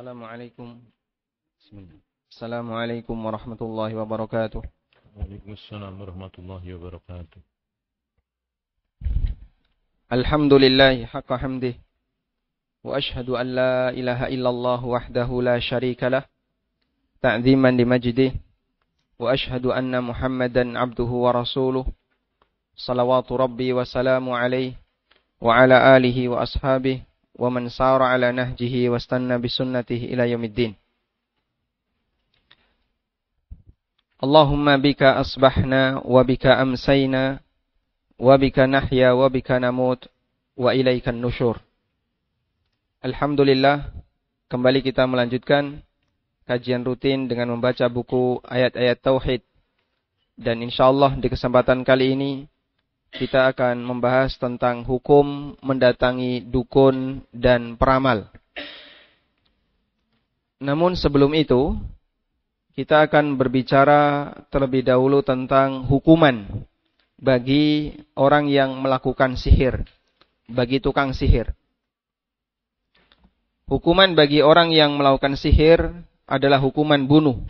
السلام عليكم بسم الله السلام عليكم ورحمة الله وبركاته وعليكم السلام ورحمة الله وبركاته الحمد لله حق حمده وأشهد أن لا إله إلا الله وحده لا شريك له تعظيما لمجده وأشهد أن محمدا عبده ورسوله صلوات ربي وسلام عليه وعلى آله وأصحابه wa man sara ala nahjihi wastanna bi sunnatihi ila yaumiddin. Allahumma bika asbahna wa bika amsayna wa bika nahya wa bika namut kembali kita melanjutkan kajian rutin dengan membaca buku ayat-ayat tauhid. Dan insyaallah di kesempatan kali ini kita akan membahas tentang hukum mendatangi dukun dan peramal. Namun sebelum itu, kita akan berbicara terlebih dahulu tentang hukuman bagi orang yang melakukan sihir, bagi tukang sihir. Hukuman bagi orang yang melakukan sihir adalah hukuman bunuh.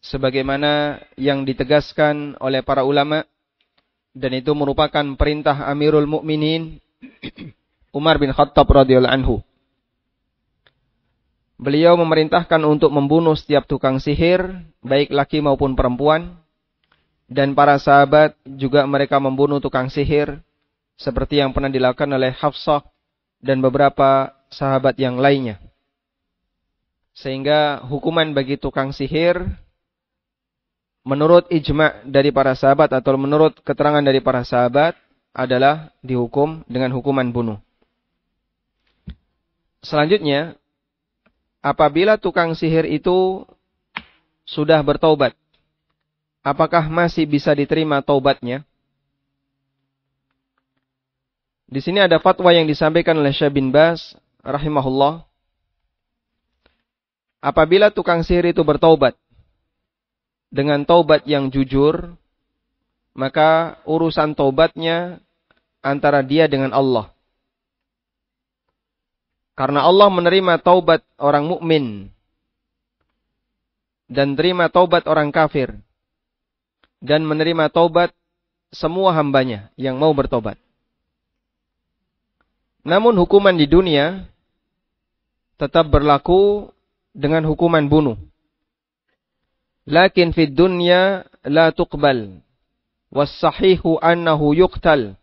Sebagaimana yang ditegaskan oleh para ulama' dan itu merupakan perintah Amirul Mukminin Umar bin Khattab radhiyallahu anhu. Beliau memerintahkan untuk membunuh setiap tukang sihir, baik laki maupun perempuan, dan para sahabat juga mereka membunuh tukang sihir, seperti yang pernah dilakukan oleh Hafsah dan beberapa sahabat yang lainnya. Sehingga hukuman bagi tukang sihir menurut ijma dari para sahabat atau menurut keterangan dari para sahabat adalah dihukum dengan hukuman bunuh. Selanjutnya, apabila tukang sihir itu sudah bertobat, apakah masih bisa diterima taubatnya? Di sini ada fatwa yang disampaikan oleh Syekh bin Bas rahimahullah. Apabila tukang sihir itu bertaubat, dengan taubat yang jujur, maka urusan taubatnya antara dia dengan Allah. Karena Allah menerima taubat orang mukmin dan terima taubat orang kafir dan menerima taubat semua hambanya yang mau bertobat. Namun hukuman di dunia tetap berlaku dengan hukuman bunuh lakin fid dunya la tuqbal was sahihu annahu yuqtal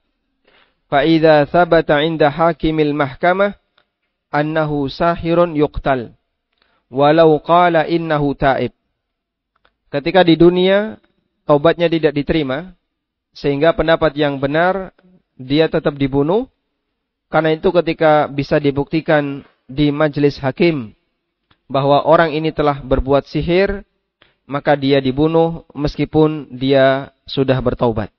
fa idza thabata 'inda hakimil mahkamah annahu sahirun yuqtal walau qala innahu taib ketika di dunia taubatnya tidak diterima sehingga pendapat yang benar dia tetap dibunuh karena itu ketika bisa dibuktikan di majelis hakim bahwa orang ini telah berbuat sihir maka dia dibunuh meskipun dia sudah bertaubat.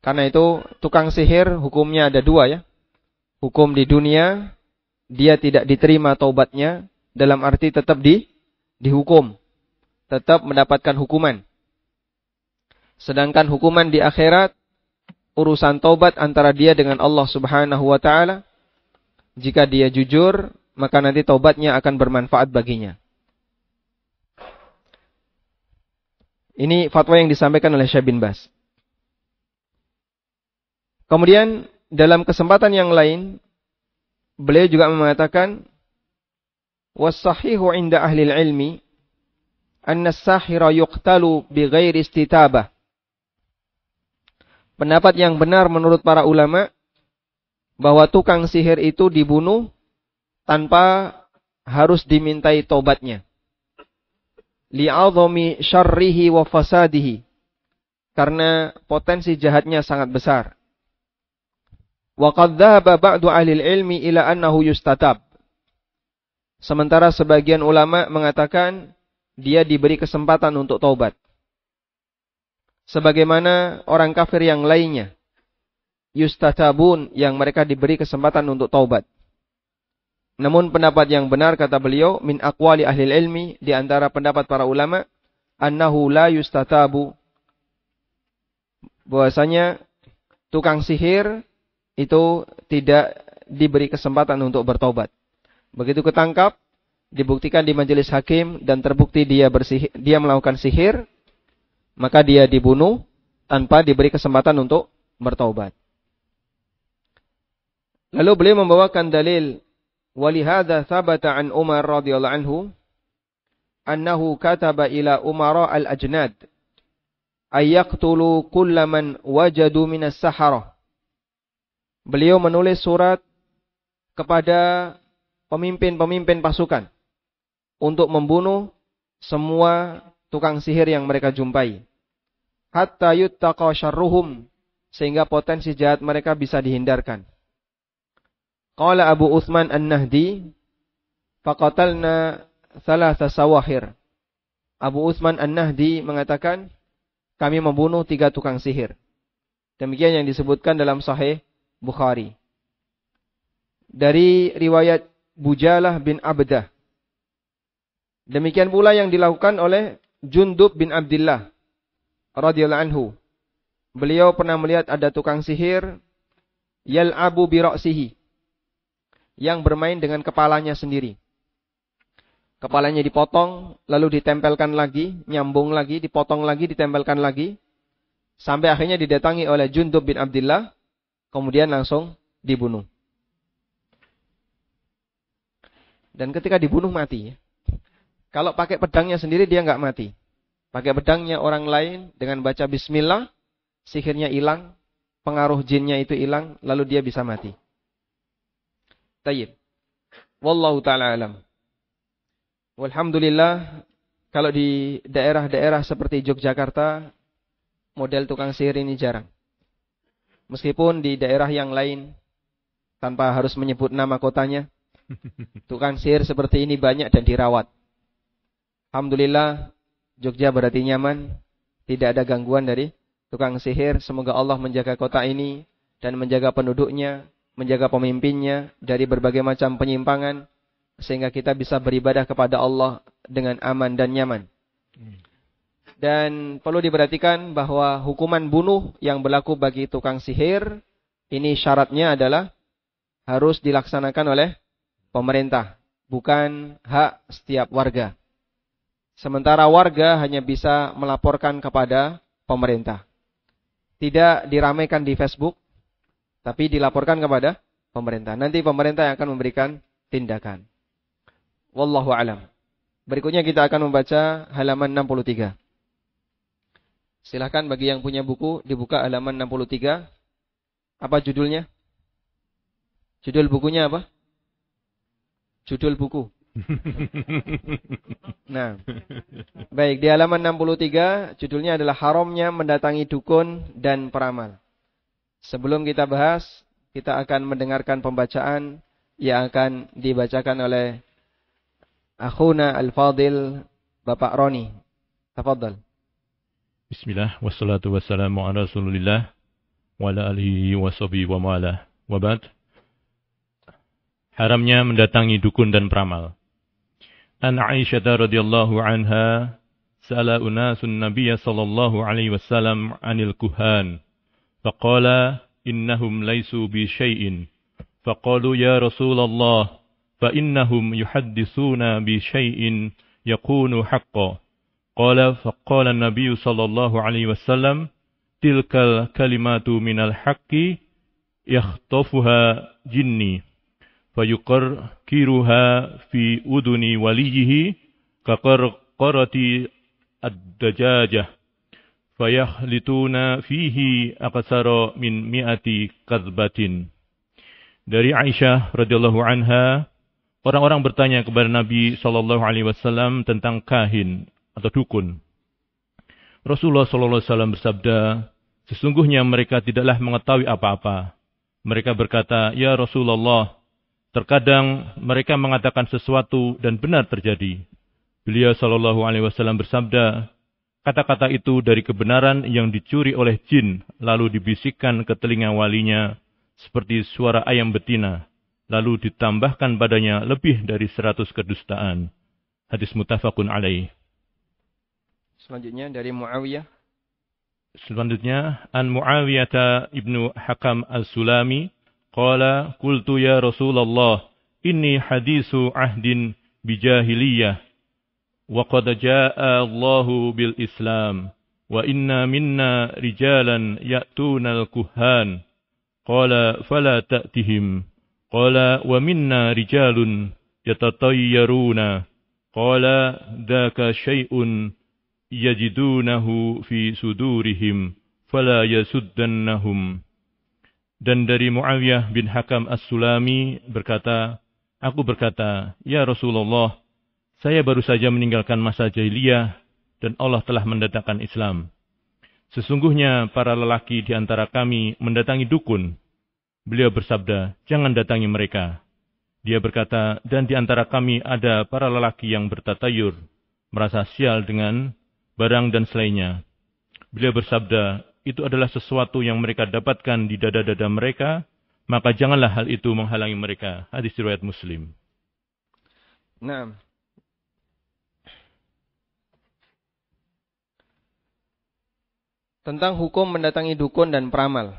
Karena itu tukang sihir hukumnya ada dua ya. Hukum di dunia dia tidak diterima taubatnya dalam arti tetap di dihukum, tetap mendapatkan hukuman. Sedangkan hukuman di akhirat urusan taubat antara dia dengan Allah Subhanahu wa taala. Jika dia jujur, maka nanti taubatnya akan bermanfaat baginya. Ini fatwa yang disampaikan oleh Syekh bin Bas. Kemudian dalam kesempatan yang lain beliau juga mengatakan wasahihu inda ahli ilmi anna sahira yuqtalu bighairi istitabah. Pendapat yang benar menurut para ulama bahwa tukang sihir itu dibunuh tanpa harus dimintai tobatnya li'azami syarrihi wa fasadihi. Karena potensi jahatnya sangat besar. Wa qad dhahaba ba'du ahli ilmi ila annahu yustatab. Sementara sebagian ulama mengatakan dia diberi kesempatan untuk taubat. Sebagaimana orang kafir yang lainnya. Yustatabun yang mereka diberi kesempatan untuk taubat. Namun pendapat yang benar kata beliau min aqwali ahli ilmi di antara pendapat para ulama annahu la yustatabu bahwasanya tukang sihir itu tidak diberi kesempatan untuk bertobat. Begitu ketangkap, dibuktikan di majelis hakim dan terbukti dia bersihir, dia melakukan sihir, maka dia dibunuh tanpa diberi kesempatan untuk bertobat. Lalu beliau membawakan dalil ولهذا ثبت عن عمر رضي الله عنه أنه كتب إلى أمراء الأجناد أن يقتلوا كل من وجدوا من السحرة Beliau menulis surat kepada pemimpin-pemimpin pasukan untuk membunuh semua tukang sihir yang mereka jumpai. Hatta yuttaqa syarruhum sehingga potensi jahat mereka bisa dihindarkan. Qala Abu Utsman An-Nahdi faqatalna salah sawahir. Abu Utsman An-Nahdi mengatakan kami membunuh tiga tukang sihir. Demikian yang disebutkan dalam sahih Bukhari. Dari riwayat Bujalah bin Abdah. Demikian pula yang dilakukan oleh Jundub bin Abdullah radhiyallahu anhu. Beliau pernah melihat ada tukang sihir yal'abu bi ra'sihi yang bermain dengan kepalanya sendiri. Kepalanya dipotong, lalu ditempelkan lagi, nyambung lagi, dipotong lagi, ditempelkan lagi. Sampai akhirnya didatangi oleh Jundub bin Abdullah, kemudian langsung dibunuh. Dan ketika dibunuh mati. Ya, kalau pakai pedangnya sendiri dia nggak mati. Pakai pedangnya orang lain dengan baca bismillah, sihirnya hilang, pengaruh jinnya itu hilang, lalu dia bisa mati. Tayyib. Wallahu taala alam. Walhamdulillah kalau di daerah-daerah seperti Yogyakarta model tukang sihir ini jarang. Meskipun di daerah yang lain tanpa harus menyebut nama kotanya tukang sihir seperti ini banyak dan dirawat. Alhamdulillah Jogja berarti nyaman, tidak ada gangguan dari tukang sihir. Semoga Allah menjaga kota ini dan menjaga penduduknya menjaga pemimpinnya dari berbagai macam penyimpangan sehingga kita bisa beribadah kepada Allah dengan aman dan nyaman. Hmm. Dan perlu diperhatikan bahwa hukuman bunuh yang berlaku bagi tukang sihir ini syaratnya adalah harus dilaksanakan oleh pemerintah, bukan hak setiap warga. Sementara warga hanya bisa melaporkan kepada pemerintah. Tidak diramaikan di Facebook, tapi dilaporkan kepada pemerintah. Nanti pemerintah yang akan memberikan tindakan. Wallahu alam. Berikutnya kita akan membaca halaman 63. Silahkan bagi yang punya buku dibuka halaman 63. Apa judulnya? Judul bukunya apa? Judul buku. Nah, baik di halaman 63 judulnya adalah haramnya mendatangi dukun dan peramal. Sebelum kita bahas, kita akan mendengarkan pembacaan yang akan dibacakan oleh Akhuna Al-Fadil Bapak Roni. Tafadhal. Bismillah, wassalatu wassalamu ala rasulillah, wa ala alihi wa wa ma'ala. Haramnya mendatangi dukun dan peramal. An Aisyah radhiyallahu anha, sa'ala unasun sallallahu alaihi wasallam anil kuhan. فقال إنهم ليسوا بشيء فقالوا يا رسول الله فإنهم يحدثون بشيء يكون حقا قال فقال النبي صلى الله عليه وسلم تلك الكلمات من الحق يخطفها جني فيقركرها في أذن وليه كقرقرة الدجاجة fayahlituna fihi aqsara min mi'ati kadzbatin. Dari Aisyah radhiyallahu anha, orang-orang bertanya kepada Nabi sallallahu alaihi wasallam tentang kahin atau dukun. Rasulullah sallallahu alaihi wasallam bersabda, sesungguhnya mereka tidaklah mengetahui apa-apa. Mereka berkata, "Ya Rasulullah, Terkadang mereka mengatakan sesuatu dan benar terjadi. Beliau sallallahu Alaihi Wasallam bersabda, Kata-kata itu dari kebenaran yang dicuri oleh jin, lalu dibisikkan ke telinga walinya seperti suara ayam betina, lalu ditambahkan padanya lebih dari seratus kedustaan. Hadis mutafakun alaih. Selanjutnya dari Muawiyah. Selanjutnya, An Muawiyah ibnu Hakam al-Sulami, Qala, Kultu ya Rasulullah, Inni hadisu ahdin bijahiliyah. وقد جاء الله بالإسلام وإنا منا رجالا يأتون الكهان قال فلا تأتهم قال ومنا رجال يتطيرون قال ذاك شيء يجدونه في صدورهم فلا يسدنهم Dan dari Muawiyah bin Hakam As-Sulami berkata, Aku berkata, Ya Rasulullah, saya baru saja meninggalkan masa jahiliyah dan Allah telah mendatangkan Islam. Sesungguhnya para lelaki di antara kami mendatangi dukun. Beliau bersabda, jangan datangi mereka. Dia berkata, dan di antara kami ada para lelaki yang bertatayur, merasa sial dengan barang dan selainnya. Beliau bersabda, itu adalah sesuatu yang mereka dapatkan di dada-dada mereka, maka janganlah hal itu menghalangi mereka. Hadis riwayat Muslim. Nah, tentang hukum mendatangi dukun dan peramal.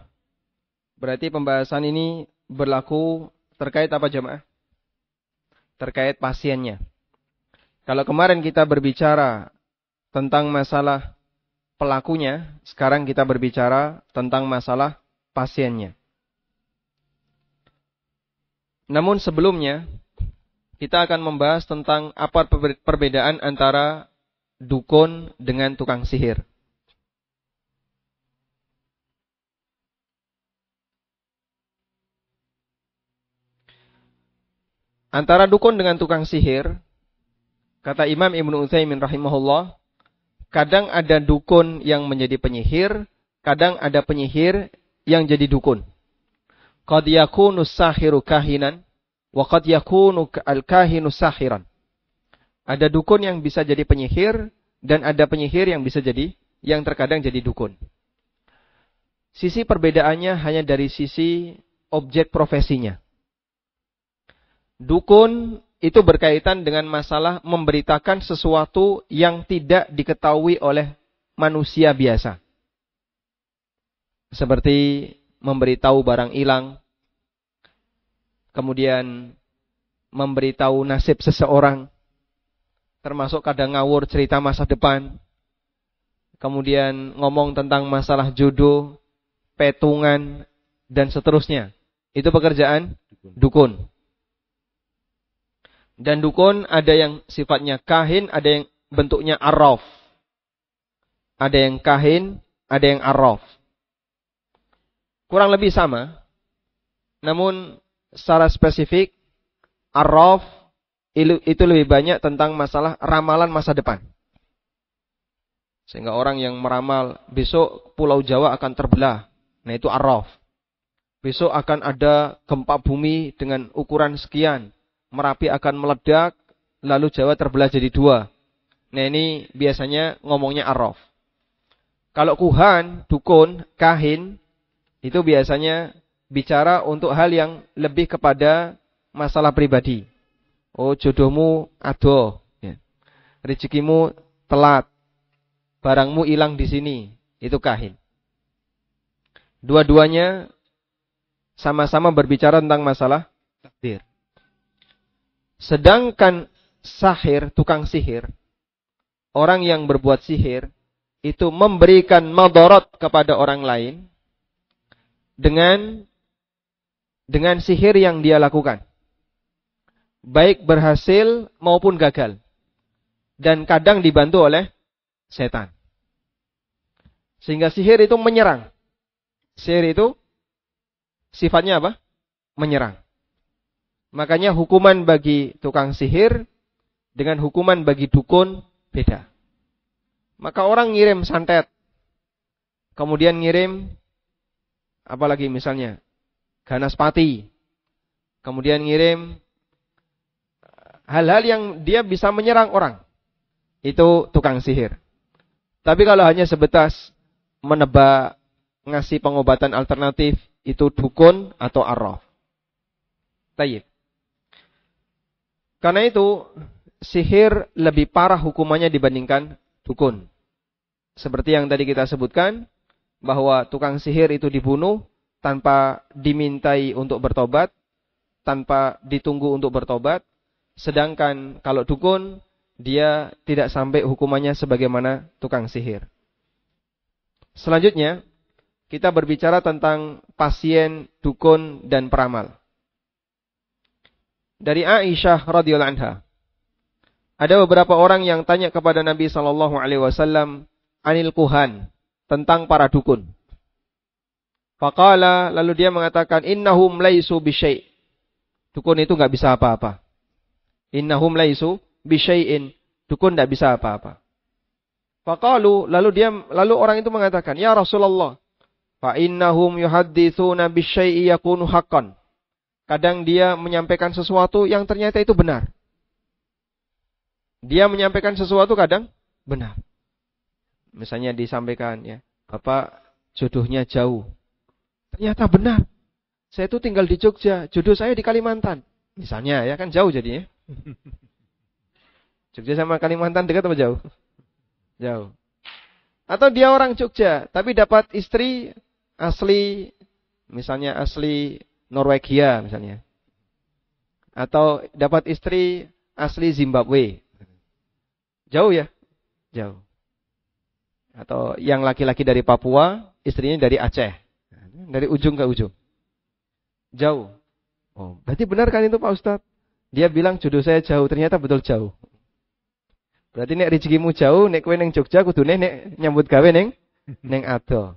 Berarti pembahasan ini berlaku terkait apa jemaah? Terkait pasiennya. Kalau kemarin kita berbicara tentang masalah pelakunya, sekarang kita berbicara tentang masalah pasiennya. Namun sebelumnya, kita akan membahas tentang apa perbedaan antara dukun dengan tukang sihir. Antara dukun dengan tukang sihir, kata Imam Ibnu Utsaimin rahimahullah, kadang ada dukun yang menjadi penyihir, kadang ada penyihir yang jadi dukun. Qad yakunu sahiru kahinan wa qad yakunu al-kahinu sahiran. Ada dukun yang bisa jadi penyihir dan ada penyihir yang bisa jadi yang terkadang jadi dukun. Sisi perbedaannya hanya dari sisi objek profesinya. Dukun itu berkaitan dengan masalah memberitakan sesuatu yang tidak diketahui oleh manusia biasa. Seperti memberitahu barang hilang, kemudian memberitahu nasib seseorang, termasuk kadang ngawur cerita masa depan, kemudian ngomong tentang masalah jodoh, petungan, dan seterusnya. Itu pekerjaan dukun. Dan dukun ada yang sifatnya kahin, ada yang bentuknya araf, Ada yang kahin, ada yang araf. Kurang lebih sama. Namun secara spesifik araf itu lebih banyak tentang masalah ramalan masa depan. Sehingga orang yang meramal besok pulau Jawa akan terbelah. Nah itu araf. Besok akan ada gempa bumi dengan ukuran sekian. Merapi akan meledak, lalu Jawa terbelah jadi dua. Nah ini biasanya ngomongnya araf. Kalau kuhan, dukun, kahin, itu biasanya bicara untuk hal yang lebih kepada masalah pribadi. Oh jodohmu adoh, ya. rezekimu telat, barangmu hilang di sini, itu kahin. Dua-duanya sama-sama berbicara tentang masalah takdir. Sedangkan sahir, tukang sihir, orang yang berbuat sihir, itu memberikan madorot kepada orang lain dengan dengan sihir yang dia lakukan. Baik berhasil maupun gagal. Dan kadang dibantu oleh setan. Sehingga sihir itu menyerang. Sihir itu sifatnya apa? Menyerang. Makanya hukuman bagi tukang sihir dengan hukuman bagi dukun beda. Maka orang ngirim santet. Kemudian ngirim apalagi misalnya ganas pati. Kemudian ngirim hal-hal yang dia bisa menyerang orang. Itu tukang sihir. Tapi kalau hanya sebetas menebak, ngasih pengobatan alternatif, itu dukun atau arrof, Tayyib. Karena itu sihir lebih parah hukumannya dibandingkan dukun. Seperti yang tadi kita sebutkan bahwa tukang sihir itu dibunuh tanpa dimintai untuk bertobat, tanpa ditunggu untuk bertobat, sedangkan kalau dukun dia tidak sampai hukumannya sebagaimana tukang sihir. Selanjutnya, kita berbicara tentang pasien, dukun, dan peramal dari Aisyah radhiyallahu anha. Ada beberapa orang yang tanya kepada Nabi sallallahu alaihi wasallam anil kuhan tentang para dukun. Faqala lalu dia mengatakan innahum laisu bisyai. Dukun itu nggak bisa apa-apa. Innahum laisu bisyai'in. Dukun enggak bisa apa-apa. Faqalu lalu dia lalu orang itu mengatakan ya Rasulullah fa innahum yuhadditsuna bisyai'i yakunu haqqan. Kadang dia menyampaikan sesuatu yang ternyata itu benar. Dia menyampaikan sesuatu kadang benar. Misalnya disampaikan ya, Bapak jodohnya jauh. Ternyata benar. Saya itu tinggal di Jogja, jodoh saya di Kalimantan. Misalnya ya kan jauh jadinya. Jogja sama Kalimantan dekat atau jauh? Jauh. Atau dia orang Jogja, tapi dapat istri asli, misalnya asli Norwegia misalnya. Atau dapat istri asli Zimbabwe. Jauh ya? Jauh. Atau yang laki-laki dari Papua, istrinya dari Aceh. Dari ujung ke ujung. Jauh. Oh, berarti benar kan itu Pak Ustadz? Dia bilang judul saya jauh, ternyata betul jauh. Berarti nek rezekimu jauh, nek kowe ning Jogja kudune nek nyambut gawe ning ning adol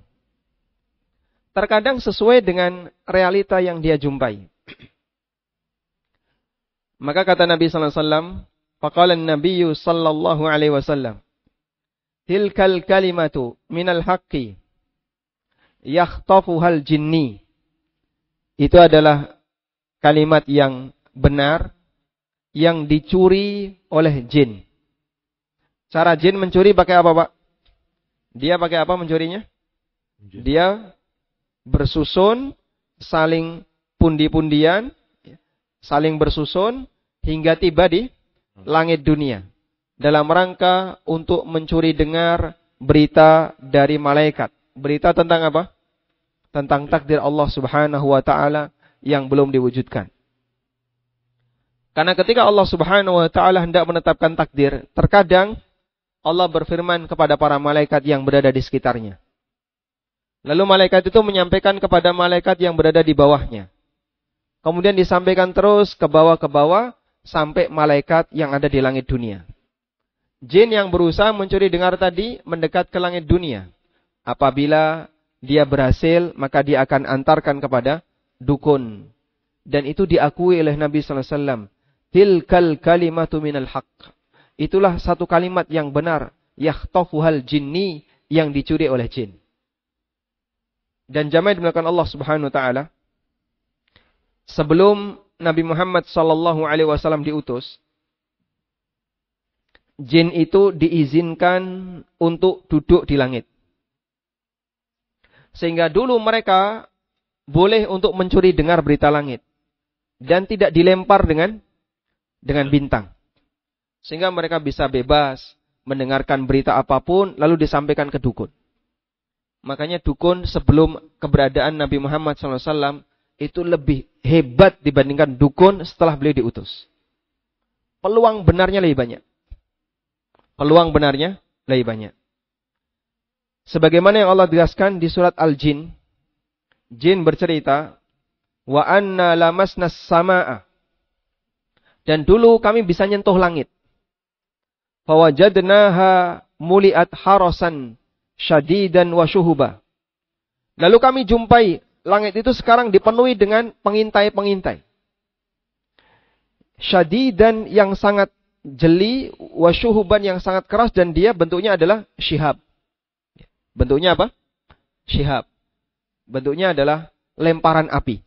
terkadang sesuai dengan realita yang dia jumpai. Maka kata Nabi sallallahu alaihi wasallam, faqala sallallahu alaihi wasallam, tilkal kalimatu minal haqqi yakhtafuhal jinni. Itu adalah kalimat yang benar yang dicuri oleh jin. Cara jin mencuri pakai apa, Pak? Dia pakai apa mencurinya? Dia bersusun, saling pundi-pundian, ya. saling bersusun hingga tiba di hmm. langit dunia dalam rangka untuk mencuri dengar berita dari malaikat. Berita tentang apa? Tentang ya. takdir Allah Subhanahu wa taala yang belum diwujudkan. Karena ketika Allah Subhanahu wa taala hendak menetapkan takdir, terkadang Allah berfirman kepada para malaikat yang berada di sekitarnya. Lalu malaikat itu menyampaikan kepada malaikat yang berada di bawahnya. Kemudian disampaikan terus ke bawah ke bawah sampai malaikat yang ada di langit dunia. Jin yang berusaha mencuri dengar tadi mendekat ke langit dunia. Apabila dia berhasil, maka dia akan antarkan kepada dukun. Dan itu diakui oleh Nabi sallallahu alaihi wasallam. Tilkal kalimatu minal haqq. Itulah satu kalimat yang benar, yahtafuhal jinni yang dicuri oleh jin dan jamaah dimuliakan Allah Subhanahu wa taala sebelum Nabi Muhammad sallallahu alaihi wasallam diutus jin itu diizinkan untuk duduk di langit sehingga dulu mereka boleh untuk mencuri dengar berita langit dan tidak dilempar dengan dengan bintang sehingga mereka bisa bebas mendengarkan berita apapun lalu disampaikan ke dukun Makanya dukun sebelum keberadaan Nabi Muhammad SAW itu lebih hebat dibandingkan dukun setelah beliau diutus. Peluang benarnya lebih banyak. Peluang benarnya lebih banyak. Sebagaimana yang Allah jelaskan di surat Al-Jin, jin bercerita, "Wa anna nas sama'a." Dan dulu kami bisa nyentuh langit. Fawajadnaha muliat harosan syadidan wa syuhuba. Lalu kami jumpai langit itu sekarang dipenuhi dengan pengintai-pengintai. Syadidan yang sangat jeli, wa syuhuban yang sangat keras dan dia bentuknya adalah syihab. Bentuknya apa? Syihab. Bentuknya adalah lemparan api.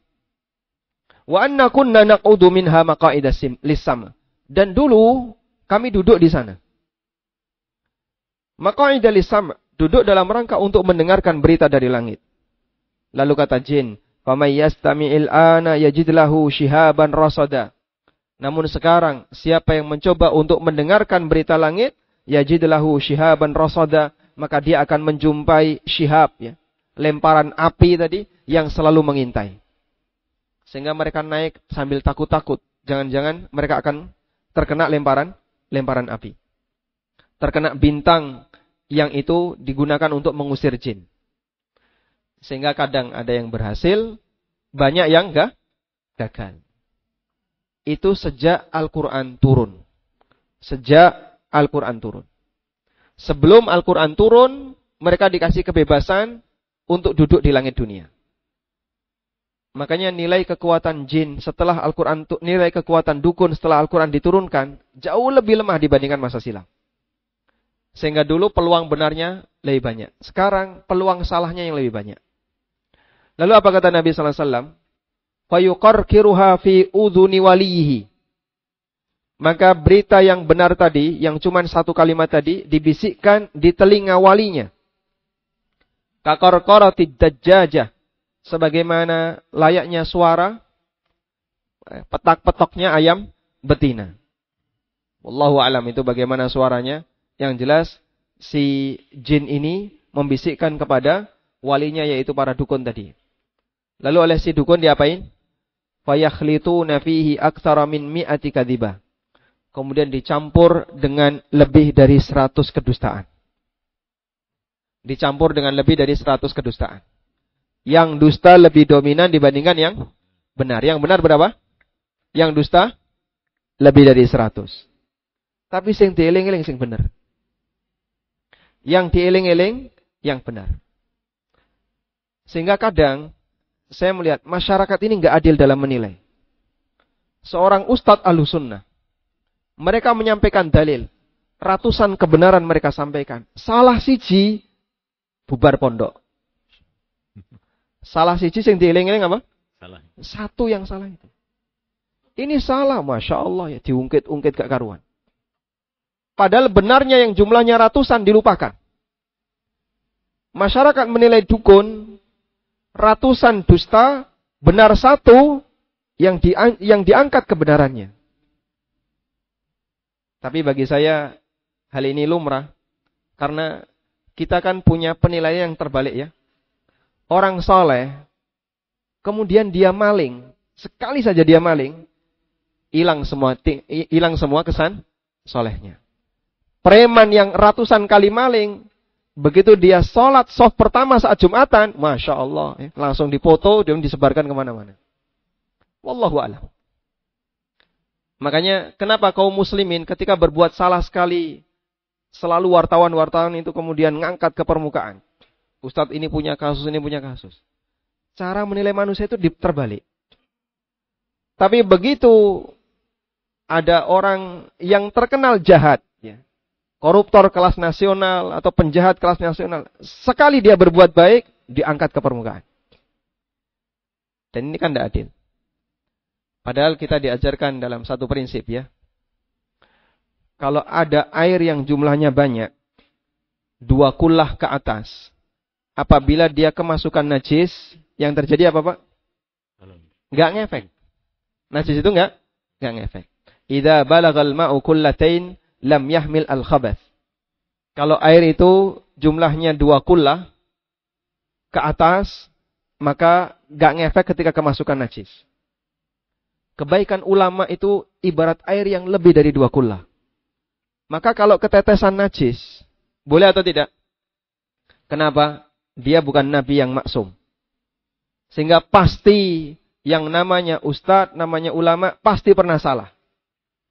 Wa anna kunna naq'udu minha maq'ida lisam. Dan dulu kami duduk di sana. Maq'ida lisam duduk dalam rangka untuk mendengarkan berita dari langit. Lalu kata jin, "Faman ana yajid shihaban rasada." Namun sekarang, siapa yang mencoba untuk mendengarkan berita langit, yajid shihaban rasada, maka dia akan menjumpai shihab ya, lemparan api tadi yang selalu mengintai. Sehingga mereka naik sambil takut-takut. Jangan-jangan mereka akan terkena lemparan lemparan api. Terkena bintang yang itu digunakan untuk mengusir jin. Sehingga kadang ada yang berhasil, banyak yang enggak gagal. Itu sejak Al-Quran turun. Sejak Al-Quran turun. Sebelum Al-Quran turun, mereka dikasih kebebasan untuk duduk di langit dunia. Makanya nilai kekuatan jin setelah Al-Quran, nilai kekuatan dukun setelah Al-Quran diturunkan, jauh lebih lemah dibandingkan masa silam. Sehingga dulu peluang benarnya lebih banyak. Sekarang peluang salahnya yang lebih banyak. Lalu apa kata Nabi SAW? fi udhuni Maka berita yang benar tadi, yang cuma satu kalimat tadi, dibisikkan di telinga walinya. Kakorkorati dajjajah. Sebagaimana layaknya suara eh, petak-petoknya ayam betina. Wallahu alam itu bagaimana suaranya. Yang jelas si jin ini membisikkan kepada walinya yaitu para dukun tadi. Lalu oleh si dukun diapain? Fayakhlitu nafihi aktsara min mi'ati kadhiba. Kemudian dicampur dengan lebih dari 100 kedustaan. Dicampur dengan lebih dari 100 kedustaan. Yang dusta lebih dominan dibandingkan yang benar. Yang benar berapa? Yang dusta lebih dari 100. Tapi sing dieling-eling sing benar yang dieling-eling yang benar. Sehingga kadang saya melihat masyarakat ini nggak adil dalam menilai. Seorang ustadz alusunnah, mereka menyampaikan dalil, ratusan kebenaran mereka sampaikan. Salah siji bubar pondok. Salah siji yang dieling-eling apa? Salah. Satu yang salah itu. Ini salah, masya Allah ya diungkit-ungkit ke karuan. Padahal benarnya yang jumlahnya ratusan dilupakan. Masyarakat menilai dukun ratusan dusta, benar satu yang di, yang diangkat kebenarannya. Tapi bagi saya hal ini lumrah karena kita kan punya penilaian yang terbalik ya. Orang soleh, kemudian dia maling, sekali saja dia maling, hilang semua hilang semua kesan solehnya. Preman yang ratusan kali maling, begitu dia sholat soft pertama saat Jumatan, masya Allah, ya, langsung dipoto dan disebarkan kemana-mana. Wallahu a'lam. Makanya kenapa kaum muslimin ketika berbuat salah sekali, selalu wartawan-wartawan itu kemudian ngangkat ke permukaan. Ustadz ini punya kasus, ini punya kasus. Cara menilai manusia itu terbalik. Tapi begitu ada orang yang terkenal jahat, koruptor kelas nasional atau penjahat kelas nasional. Sekali dia berbuat baik, diangkat ke permukaan. Dan ini kan tidak adil. Padahal kita diajarkan dalam satu prinsip ya. Kalau ada air yang jumlahnya banyak, dua kullah ke atas. Apabila dia kemasukan najis, yang terjadi apa Pak? Nggak ngefek. Najis itu nggak? Nggak ngefek. Ida balagal ma'u kullatain lam yahmil al khabath. Kalau air itu jumlahnya dua kullah ke atas, maka gak ngefek ketika kemasukan najis. Kebaikan ulama itu ibarat air yang lebih dari dua kullah. Maka kalau ketetesan najis, boleh atau tidak? Kenapa? Dia bukan nabi yang maksum. Sehingga pasti yang namanya ustadz, namanya ulama, pasti pernah salah.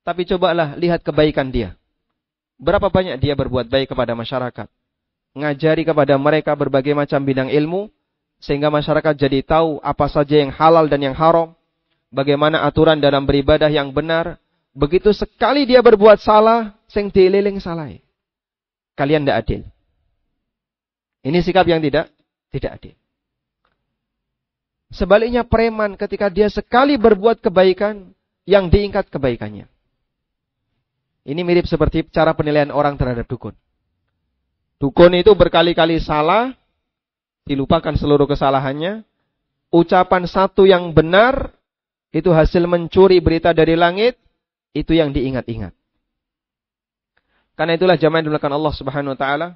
Tapi cobalah lihat kebaikan dia. Berapa banyak dia berbuat baik kepada masyarakat. Ngajari kepada mereka berbagai macam bidang ilmu. Sehingga masyarakat jadi tahu apa saja yang halal dan yang haram. Bagaimana aturan dalam beribadah yang benar. Begitu sekali dia berbuat salah, sing dililing salai. Kalian tidak adil. Ini sikap yang tidak tidak adil. Sebaliknya preman ketika dia sekali berbuat kebaikan, yang diingkat kebaikannya. Ini mirip seperti cara penilaian orang terhadap dukun. Dukun itu berkali-kali salah, dilupakan seluruh kesalahannya. Ucapan satu yang benar, itu hasil mencuri berita dari langit, itu yang diingat-ingat. Karena itulah zaman yang dimulakan Allah Subhanahu wa taala,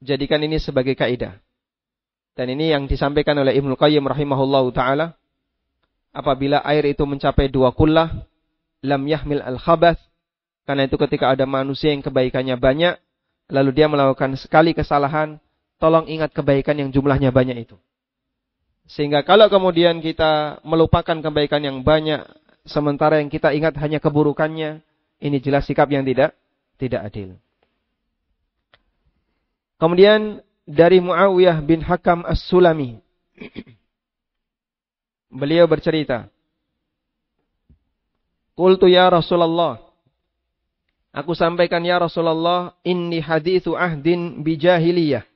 jadikan ini sebagai kaidah. Dan ini yang disampaikan oleh Ibnu Qayyim rahimahullahu taala, apabila air itu mencapai dua kullah, lam yahmil al khabath karena itu ketika ada manusia yang kebaikannya banyak, lalu dia melakukan sekali kesalahan, tolong ingat kebaikan yang jumlahnya banyak itu. Sehingga kalau kemudian kita melupakan kebaikan yang banyak, sementara yang kita ingat hanya keburukannya, ini jelas sikap yang tidak tidak adil. Kemudian dari Muawiyah bin Hakam As-Sulami. Beliau bercerita. Qultu ya Rasulullah. Aku sampaikan ya Rasulullah, inni hadithu ahdin bijahiliyah.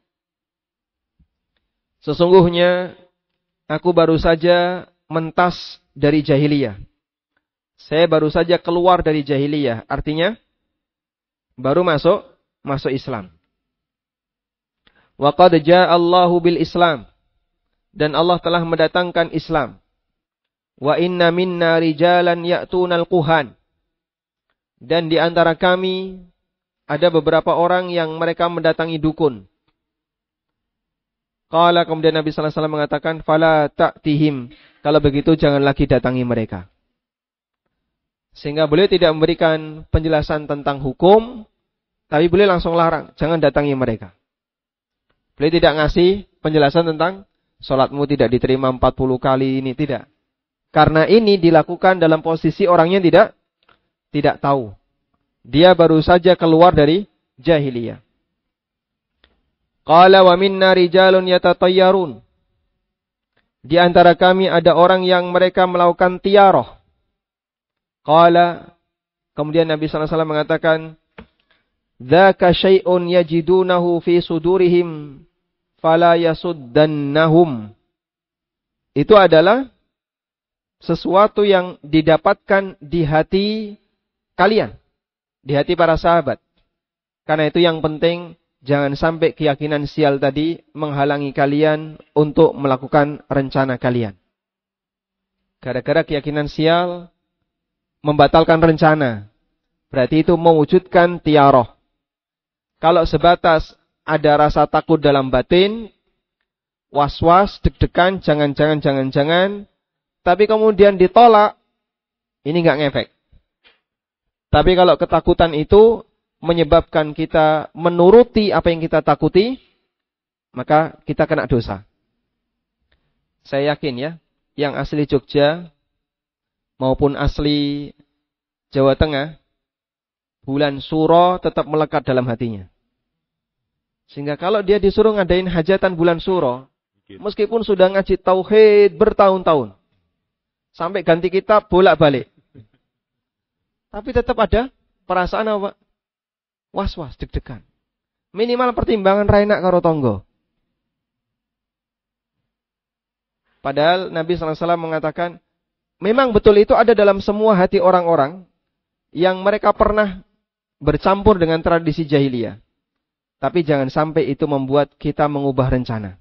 Sesungguhnya aku baru saja mentas dari jahiliyah. Saya baru saja keluar dari jahiliyah, artinya baru masuk masuk Islam. Wa qad Allahu bil Islam dan Allah telah mendatangkan Islam. Wa inna minna rijalan ya'tunal quhan dan di antara kami ada beberapa orang yang mereka mendatangi dukun. Kala kemudian Nabi Sallallahu Alaihi Wasallam mengatakan, "Fala ta'tihim." Kalau begitu jangan lagi datangi mereka. Sehingga beliau tidak memberikan penjelasan tentang hukum, tapi beliau langsung larang, jangan datangi mereka. Beliau tidak ngasih penjelasan tentang solatmu tidak diterima 40 kali ini, tidak. Karena ini dilakukan dalam posisi orangnya tidak tidak tahu. Dia baru saja keluar dari jahiliyah. Qala wa minna rijalun yatatayyarun. Di antara kami ada orang yang mereka melakukan tiaroh. Qala kemudian Nabi sallallahu alaihi wasallam mengatakan Dzaka syai'un yajidunahu fi sudurihim fala yasuddannahum. Itu adalah sesuatu yang didapatkan di hati kalian di hati para sahabat. Karena itu yang penting jangan sampai keyakinan sial tadi menghalangi kalian untuk melakukan rencana kalian. Gara-gara keyakinan sial membatalkan rencana. Berarti itu mewujudkan tiaroh. Kalau sebatas ada rasa takut dalam batin, was-was, deg-degan, jangan-jangan, jangan-jangan, tapi kemudian ditolak, ini nggak ngefek. Tapi kalau ketakutan itu menyebabkan kita menuruti apa yang kita takuti, maka kita kena dosa. Saya yakin ya, yang asli Jogja maupun asli Jawa Tengah, bulan suro tetap melekat dalam hatinya. Sehingga kalau dia disuruh ngadain hajatan bulan suro, meskipun sudah ngaji tauhid bertahun-tahun, sampai ganti kitab bolak-balik, tapi tetap ada perasaan apa? Was-was, deg-degan. Minimal pertimbangan Raina karo tonggo. Padahal Nabi SAW mengatakan, memang betul itu ada dalam semua hati orang-orang yang mereka pernah bercampur dengan tradisi jahiliyah. Tapi jangan sampai itu membuat kita mengubah rencana.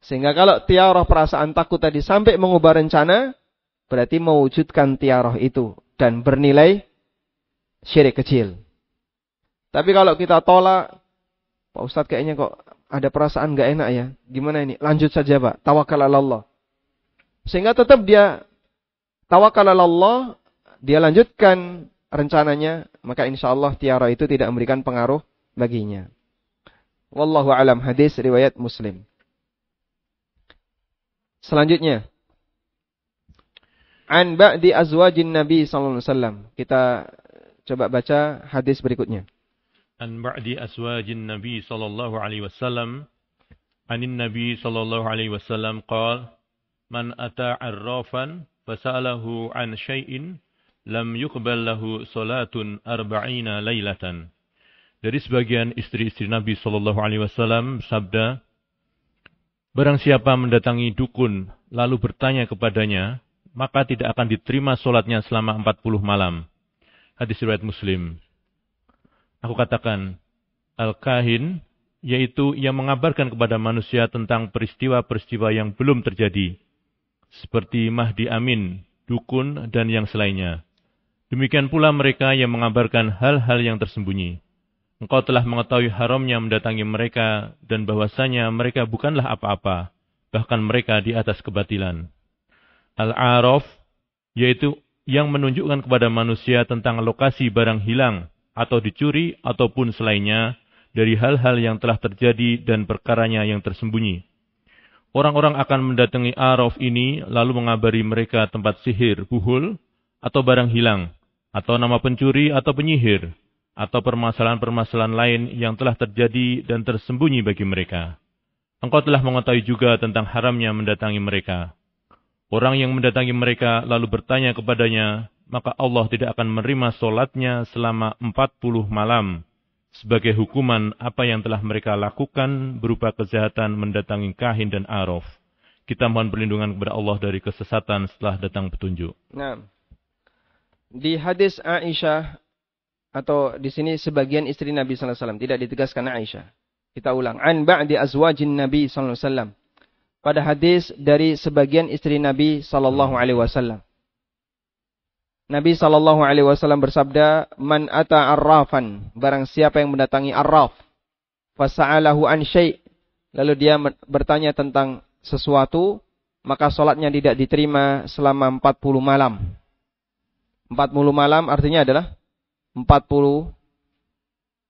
Sehingga kalau tiaroh perasaan takut tadi sampai mengubah rencana, berarti mewujudkan tiaroh itu dan bernilai syirik kecil. Tapi kalau kita tolak, Pak Ustadz kayaknya kok ada perasaan gak enak ya. Gimana ini? Lanjut saja Pak, tawakal Allah. Sehingga tetap dia tawakal Allah, dia lanjutkan rencananya, maka insya Allah tiara itu tidak memberikan pengaruh baginya. Wallahu alam hadis riwayat Muslim. Selanjutnya, an ba'di azwajin Nabi sallallahu alaihi wasallam. Kita coba baca hadis berikutnya. An ba'di azwajin Nabi sallallahu alaihi wasallam anin Nabi sallallahu alaihi wasallam qala man ata arrafan fasalahu an syai'in lam yuqbal lahu salatun arba'ina lailatan. Dari sebagian istri-istri Nabi sallallahu alaihi wasallam sabda Barang siapa mendatangi dukun lalu bertanya kepadanya, maka tidak akan diterima solatnya selama 40 malam. Hadis riwayat Muslim. Aku katakan, Al-Kahin, yaitu yang mengabarkan kepada manusia tentang peristiwa-peristiwa yang belum terjadi, seperti Mahdi Amin, dukun, dan yang selainnya. Demikian pula mereka yang mengabarkan hal-hal yang tersembunyi. Engkau telah mengetahui haramnya mendatangi mereka dan bahwasanya mereka bukanlah apa-apa, bahkan mereka di atas kebatilan al-araf yaitu yang menunjukkan kepada manusia tentang lokasi barang hilang atau dicuri ataupun selainnya dari hal-hal yang telah terjadi dan perkaranya yang tersembunyi. Orang-orang akan mendatangi Araf ini lalu mengabari mereka tempat sihir, buhul, atau barang hilang, atau nama pencuri atau penyihir, atau permasalahan-permasalahan lain yang telah terjadi dan tersembunyi bagi mereka. Engkau telah mengetahui juga tentang haramnya mendatangi mereka. Orang yang mendatangi mereka lalu bertanya kepadanya, maka Allah tidak akan menerima solatnya selama 40 malam sebagai hukuman apa yang telah mereka lakukan berupa kejahatan mendatangi kahin dan araf. Kita mohon perlindungan kepada Allah dari kesesatan setelah datang petunjuk. Nah, di hadis Aisyah atau di sini sebagian istri Nabi sallallahu alaihi wasallam tidak ditegaskan Aisyah. Kita ulang, an ba'di azwajin Nabi sallallahu alaihi wasallam pada hadis dari sebagian istri Nabi sallallahu alaihi wasallam. Nabi sallallahu alaihi wasallam bersabda, "Man ata arrafan, barang siapa yang mendatangi arraf, fasa'alahu an syai', lalu dia bertanya tentang sesuatu, maka solatnya tidak diterima selama 40 malam." 40 malam artinya adalah 40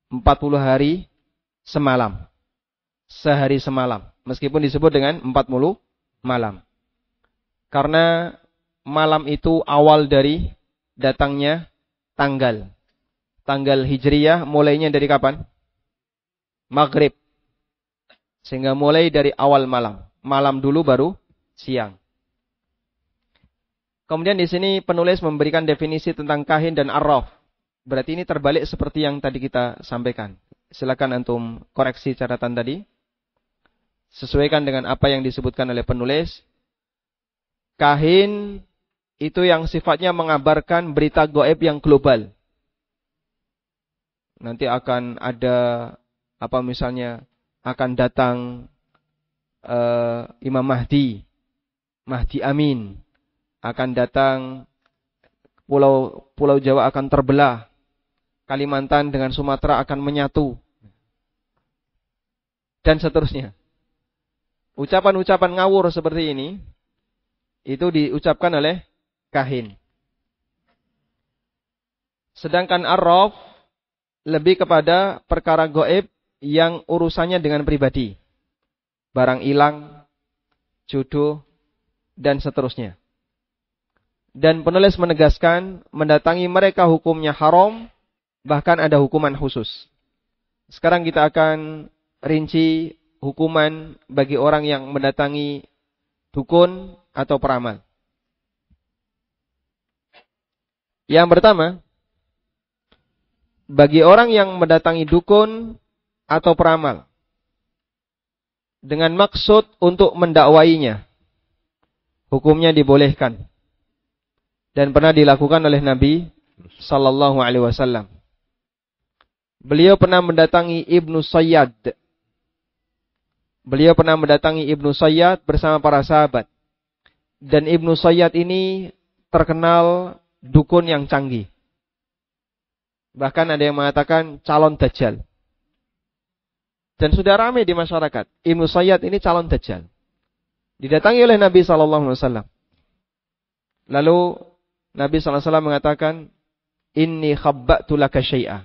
40 hari semalam sehari semalam. Meskipun disebut dengan 40 malam. Karena malam itu awal dari datangnya tanggal. Tanggal Hijriyah mulainya dari kapan? Maghrib. Sehingga mulai dari awal malam. Malam dulu baru siang. Kemudian di sini penulis memberikan definisi tentang kahin dan arraf. Berarti ini terbalik seperti yang tadi kita sampaikan. Silakan antum koreksi catatan tadi sesuaikan dengan apa yang disebutkan oleh penulis. Kahin itu yang sifatnya mengabarkan berita goib yang global. Nanti akan ada apa misalnya akan datang uh, Imam Mahdi, Mahdi Amin akan datang pulau pulau Jawa akan terbelah, Kalimantan dengan Sumatera akan menyatu dan seterusnya ucapan-ucapan ngawur seperti ini itu diucapkan oleh kahin. Sedangkan arraf lebih kepada perkara goib yang urusannya dengan pribadi. Barang hilang, jodoh, dan seterusnya. Dan penulis menegaskan mendatangi mereka hukumnya haram, bahkan ada hukuman khusus. Sekarang kita akan rinci hukuman bagi orang yang mendatangi dukun atau peramal. Yang pertama, bagi orang yang mendatangi dukun atau peramal dengan maksud untuk mendakwainya, hukumnya dibolehkan dan pernah dilakukan oleh Nabi Sallallahu Alaihi Wasallam. Beliau pernah mendatangi Ibnu Sayyad Beliau pernah mendatangi Ibnu Sayyad bersama para sahabat. Dan Ibnu Sayyad ini terkenal dukun yang canggih. Bahkan ada yang mengatakan calon dajjal. Dan sudah ramai di masyarakat. Ibnu Sayyad ini calon dajjal. Didatangi oleh Nabi saw. Lalu Nabi saw mengatakan, ini khabba'tulaka syai'ah.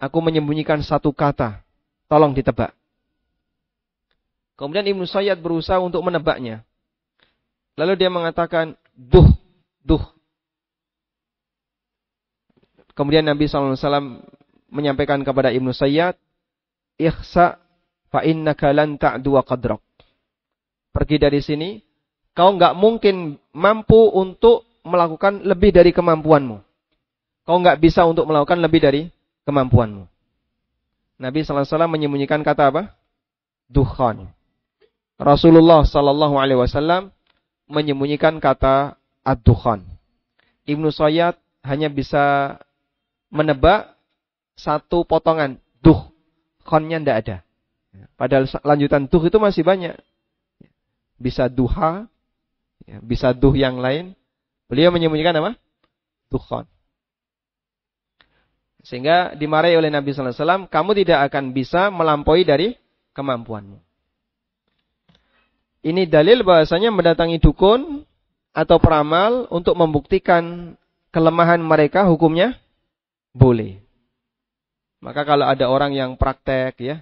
Aku menyembunyikan satu kata. Tolong ditebak. Kemudian Ibnu Sayyad berusaha untuk menebaknya. Lalu dia mengatakan, duh, duh. Kemudian Nabi SAW menyampaikan kepada Ibnu Sayyad, ikhsa fa innaka lan ta'dua qadrak. Pergi dari sini, kau enggak mungkin mampu untuk melakukan lebih dari kemampuanmu. Kau enggak bisa untuk melakukan lebih dari kemampuanmu. Nabi SAW menyembunyikan kata apa? Duhan. Rasulullah Sallallahu Alaihi Wasallam menyembunyikan kata ad-dukhan. Ibnu Sayyad hanya bisa menebak satu potongan duh, khonnya tidak ada. Padahal lanjutan duh itu masih banyak. Bisa duha, ya, bisa duh yang lain. Beliau menyembunyikan apa? Dukhon. Sehingga dimarahi oleh Nabi Sallallahu Alaihi Wasallam, kamu tidak akan bisa melampaui dari kemampuanmu. Ini dalil bahasanya mendatangi dukun atau peramal untuk membuktikan kelemahan mereka hukumnya boleh. Maka kalau ada orang yang praktek ya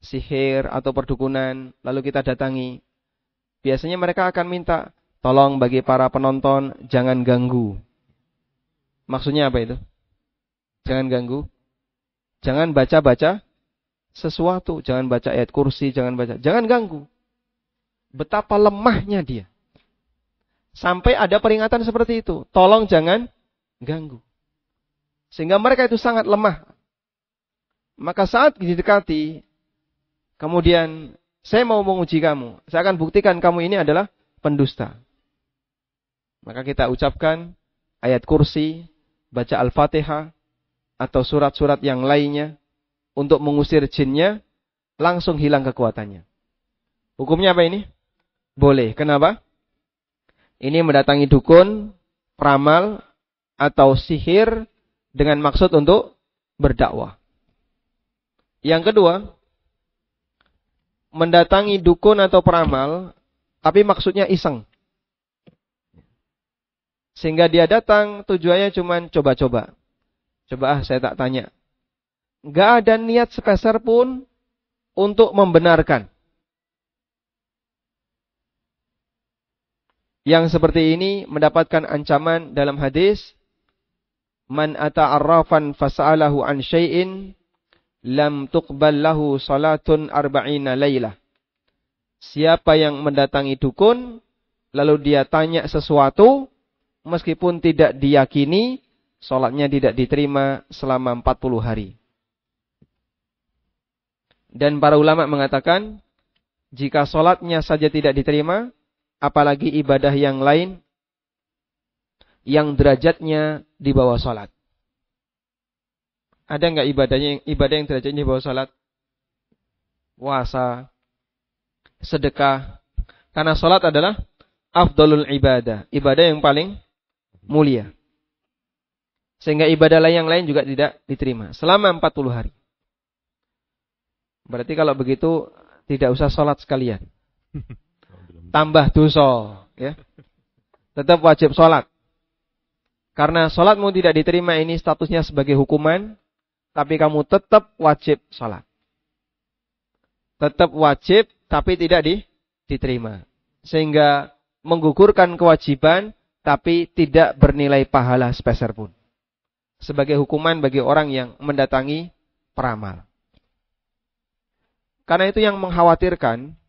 sihir atau perdukunan lalu kita datangi, biasanya mereka akan minta tolong bagi para penonton jangan ganggu. Maksudnya apa itu? Jangan ganggu. Jangan baca-baca sesuatu, jangan baca ayat kursi, jangan baca, jangan ganggu. Betapa lemahnya dia. Sampai ada peringatan seperti itu. Tolong jangan ganggu. Sehingga mereka itu sangat lemah. Maka saat didekati, kemudian saya mau menguji kamu. Saya akan buktikan kamu ini adalah pendusta. Maka kita ucapkan ayat kursi, baca Al-Fatihah, atau surat-surat yang lainnya untuk mengusir jinnya, langsung hilang kekuatannya. Hukumnya apa ini? Boleh. Kenapa? Ini mendatangi dukun, pramal, atau sihir dengan maksud untuk berdakwah. Yang kedua, mendatangi dukun atau peramal, tapi maksudnya iseng. Sehingga dia datang tujuannya cuma coba-coba. Coba ah saya tak tanya. Gak ada niat sepeser pun untuk membenarkan. yang seperti ini mendapatkan ancaman dalam hadis man ata'arrafan fas'alahu an syai'in lam tuqbal lahu salatun arba'ina lailah siapa yang mendatangi dukun lalu dia tanya sesuatu meskipun tidak diyakini solatnya tidak diterima selama 40 hari dan para ulama mengatakan jika solatnya saja tidak diterima apalagi ibadah yang lain yang derajatnya di bawah salat. Ada nggak ibadahnya ibadah yang derajatnya di bawah salat? Puasa, sedekah. Karena salat adalah afdolul ibadah, ibadah yang paling mulia. Sehingga ibadah lain yang lain juga tidak diterima selama 40 hari. Berarti kalau begitu tidak usah salat sekalian. tambah dosa, ya. Tetap wajib sholat. Karena sholatmu tidak diterima ini statusnya sebagai hukuman, tapi kamu tetap wajib sholat. Tetap wajib, tapi tidak di, diterima. Sehingga menggugurkan kewajiban, tapi tidak bernilai pahala sepeser pun. Sebagai hukuman bagi orang yang mendatangi peramal. Karena itu yang mengkhawatirkan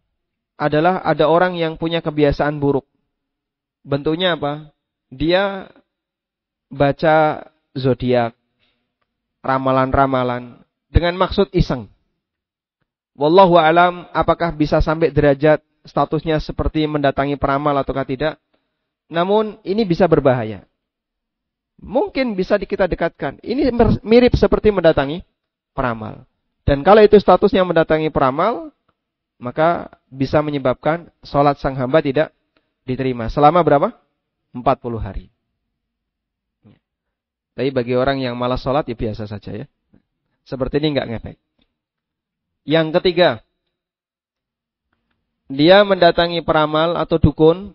adalah ada orang yang punya kebiasaan buruk. Bentuknya apa? Dia baca zodiak, ramalan-ramalan dengan maksud iseng. Wallahu alam apakah bisa sampai derajat statusnya seperti mendatangi peramal ataukah tidak? Namun ini bisa berbahaya. Mungkin bisa kita dekatkan. Ini mirip seperti mendatangi peramal. Dan kalau itu statusnya mendatangi peramal, maka bisa menyebabkan sholat sang hamba tidak diterima. Selama berapa? 40 hari. Ya. Tapi bagi orang yang malas sholat ya biasa saja ya. Seperti ini nggak ngepek. Yang ketiga, dia mendatangi peramal atau dukun.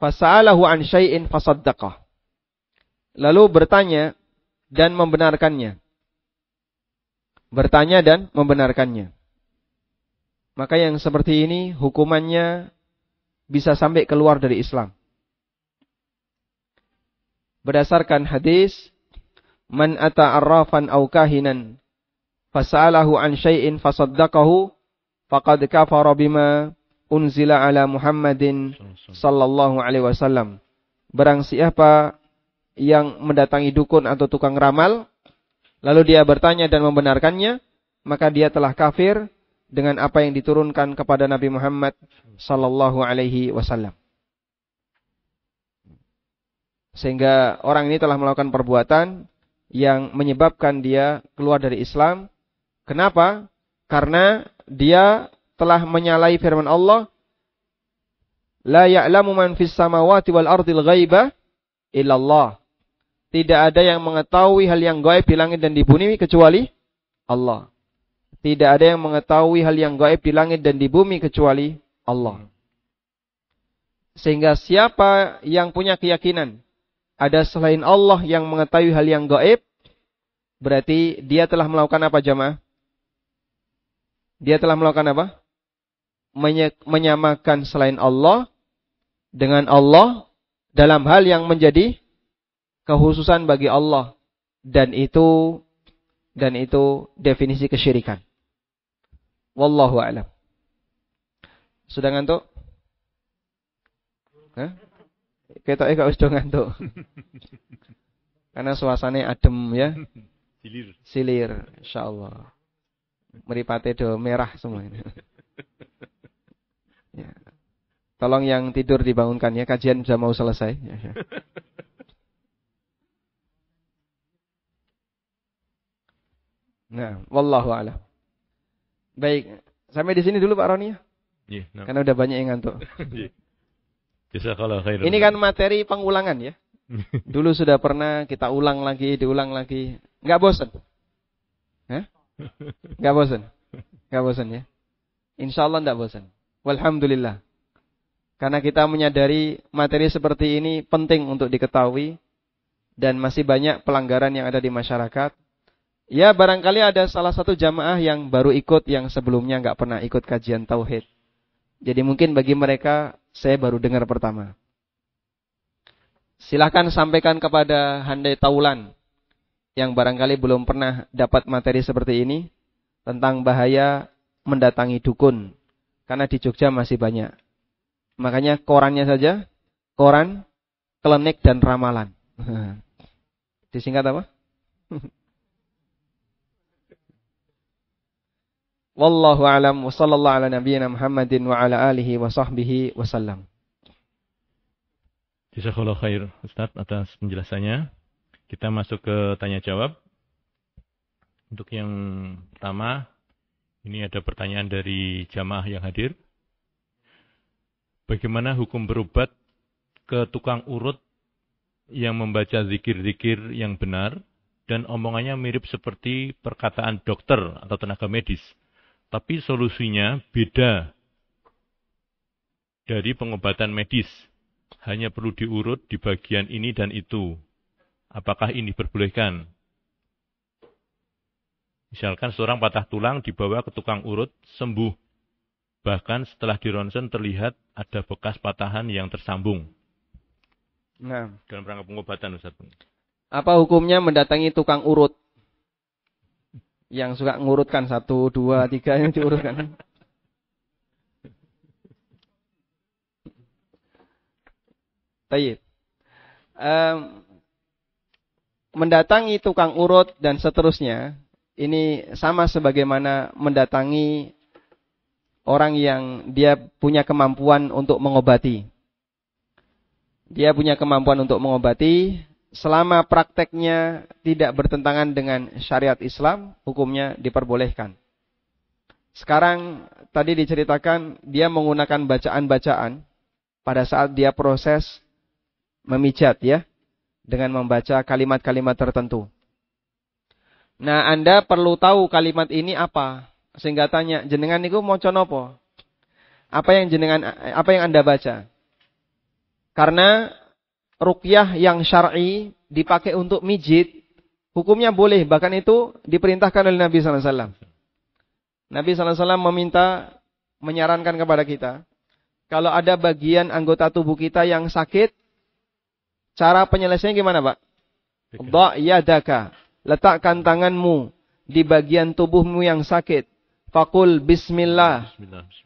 Fasa'alahu an syai'in fasaddaqah. Lalu bertanya dan membenarkannya. Bertanya dan membenarkannya maka yang seperti ini hukumannya bisa sampai keluar dari Islam. Berdasarkan hadis, man ata arrafan au kahinan fasalahu an syai'in fasaddaqahu faqad kafara bima unzila ala Muhammadin sallallahu alaihi wasallam. Barang siapa yang mendatangi dukun atau tukang ramal lalu dia bertanya dan membenarkannya, maka dia telah kafir dengan apa yang diturunkan kepada Nabi Muhammad sallallahu alaihi wasallam. Sehingga orang ini telah melakukan perbuatan yang menyebabkan dia keluar dari Islam. Kenapa? Karena dia telah menyalahi firman Allah, "La ya'lamu man fis samawati wal ardil ghaiba illallah." Tidak ada yang mengetahui hal yang gaib di langit dan di bumi kecuali Allah. Tidak ada yang mengetahui hal yang gaib di langit dan di bumi kecuali Allah. Sehingga siapa yang punya keyakinan ada selain Allah yang mengetahui hal yang gaib, berarti dia telah melakukan apa jamaah? Dia telah melakukan apa? Menyamakan selain Allah dengan Allah dalam hal yang menjadi kehususan bagi Allah dan itu dan itu definisi kesyirikan. Wallahu a'lam. Sudah ngantuk? Kita eh kau sudah ngantuk. Karena suasananya adem ya. Silir. Silir, Allah. Meripate do merah semua ini. ya. Tolong yang tidur dibangunkan ya, kajian sudah mau selesai. Ya, ya. Nah, wallahu a'lam. Baik, sampai di sini dulu Pak Roni ya. Yeah, iya, no. Karena udah banyak yang ngantuk. Iya. Ini kan materi pengulangan ya. Dulu sudah pernah kita ulang lagi, diulang lagi. Nggak bosen? Hah? Nggak bosen? Nggak bosen ya? Insya Allah nggak bosen. Walhamdulillah. Karena kita menyadari materi seperti ini penting untuk diketahui dan masih banyak pelanggaran yang ada di masyarakat Ya barangkali ada salah satu jamaah yang baru ikut yang sebelumnya nggak pernah ikut kajian tauhid. Jadi mungkin bagi mereka saya baru dengar pertama. Silahkan sampaikan kepada Handai Taulan yang barangkali belum pernah dapat materi seperti ini tentang bahaya mendatangi dukun. Karena di Jogja masih banyak. Makanya korannya saja, koran, klinik, dan ramalan. Disingkat apa? Wallahu alam wa sallallahu ala nabiyyina Muhammadin wa ala alihi wa sahbihi wasallam. Jazakallahu khair Ustaz atas penjelasannya. Kita masuk ke tanya jawab. Untuk yang pertama, ini ada pertanyaan dari jamaah yang hadir. Bagaimana hukum berobat ke tukang urut yang membaca zikir-zikir yang benar dan omongannya mirip seperti perkataan dokter atau tenaga medis? tapi solusinya beda dari pengobatan medis. Hanya perlu diurut di bagian ini dan itu. Apakah ini diperbolehkan? Misalkan seorang patah tulang dibawa ke tukang urut, sembuh. Bahkan setelah dironsen terlihat ada bekas patahan yang tersambung. Nah. Dalam rangka pengobatan, Ustaz. Apa hukumnya mendatangi tukang urut? yang suka ngurutkan satu, dua, tiga yang diurutkan. Tayyib. Um, mendatangi tukang urut dan seterusnya ini sama sebagaimana mendatangi orang yang dia punya kemampuan untuk mengobati. Dia punya kemampuan untuk mengobati, selama prakteknya tidak bertentangan dengan syariat Islam, hukumnya diperbolehkan. Sekarang tadi diceritakan dia menggunakan bacaan-bacaan pada saat dia proses memijat ya dengan membaca kalimat-kalimat tertentu. Nah, Anda perlu tahu kalimat ini apa sehingga tanya jenengan niku maca napa? Apa yang jenengan apa yang Anda baca? Karena rukyah yang syar'i dipakai untuk mijit, hukumnya boleh. Bahkan itu diperintahkan oleh Nabi SAW. Nabi SAW meminta, menyarankan kepada kita, kalau ada bagian anggota tubuh kita yang sakit, cara penyelesaiannya gimana, Pak? yadaka. Letakkan tanganmu di bagian tubuhmu yang sakit. Fakul bismillah.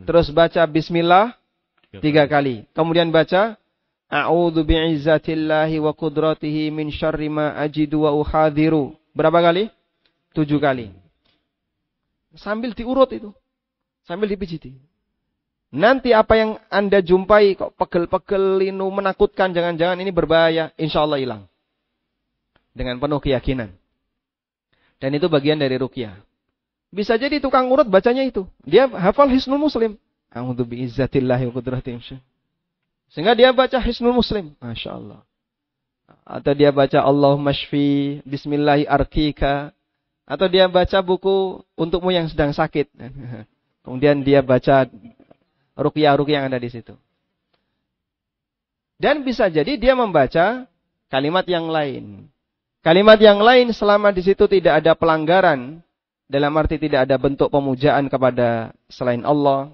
Terus baca bismillah tiga kali. Kemudian baca A'udzu bi'izzatillahi wa qudratihi min syarri ma ajidu wa uhadhiru. Berapa kali? Tujuh kali. Sambil diurut itu. Sambil dipijiti. Nanti apa yang Anda jumpai kok pegel-pegel linu menakutkan jangan-jangan ini berbahaya, Insya Allah hilang. Dengan penuh keyakinan. Dan itu bagian dari rukyah. Bisa jadi tukang urut bacanya itu. Dia hafal Hisnul Muslim. A'udzu bi'izzatillahi wa qudratihi sehingga dia baca Hisnul Muslim. Masya Allah. Atau dia baca Allah masyfi, Bismillahi arkika. Atau dia baca buku untukmu yang sedang sakit. Kemudian dia baca rukyah-rukyah yang ada di situ. Dan bisa jadi dia membaca kalimat yang lain. Kalimat yang lain selama di situ tidak ada pelanggaran. Dalam arti tidak ada bentuk pemujaan kepada selain Allah.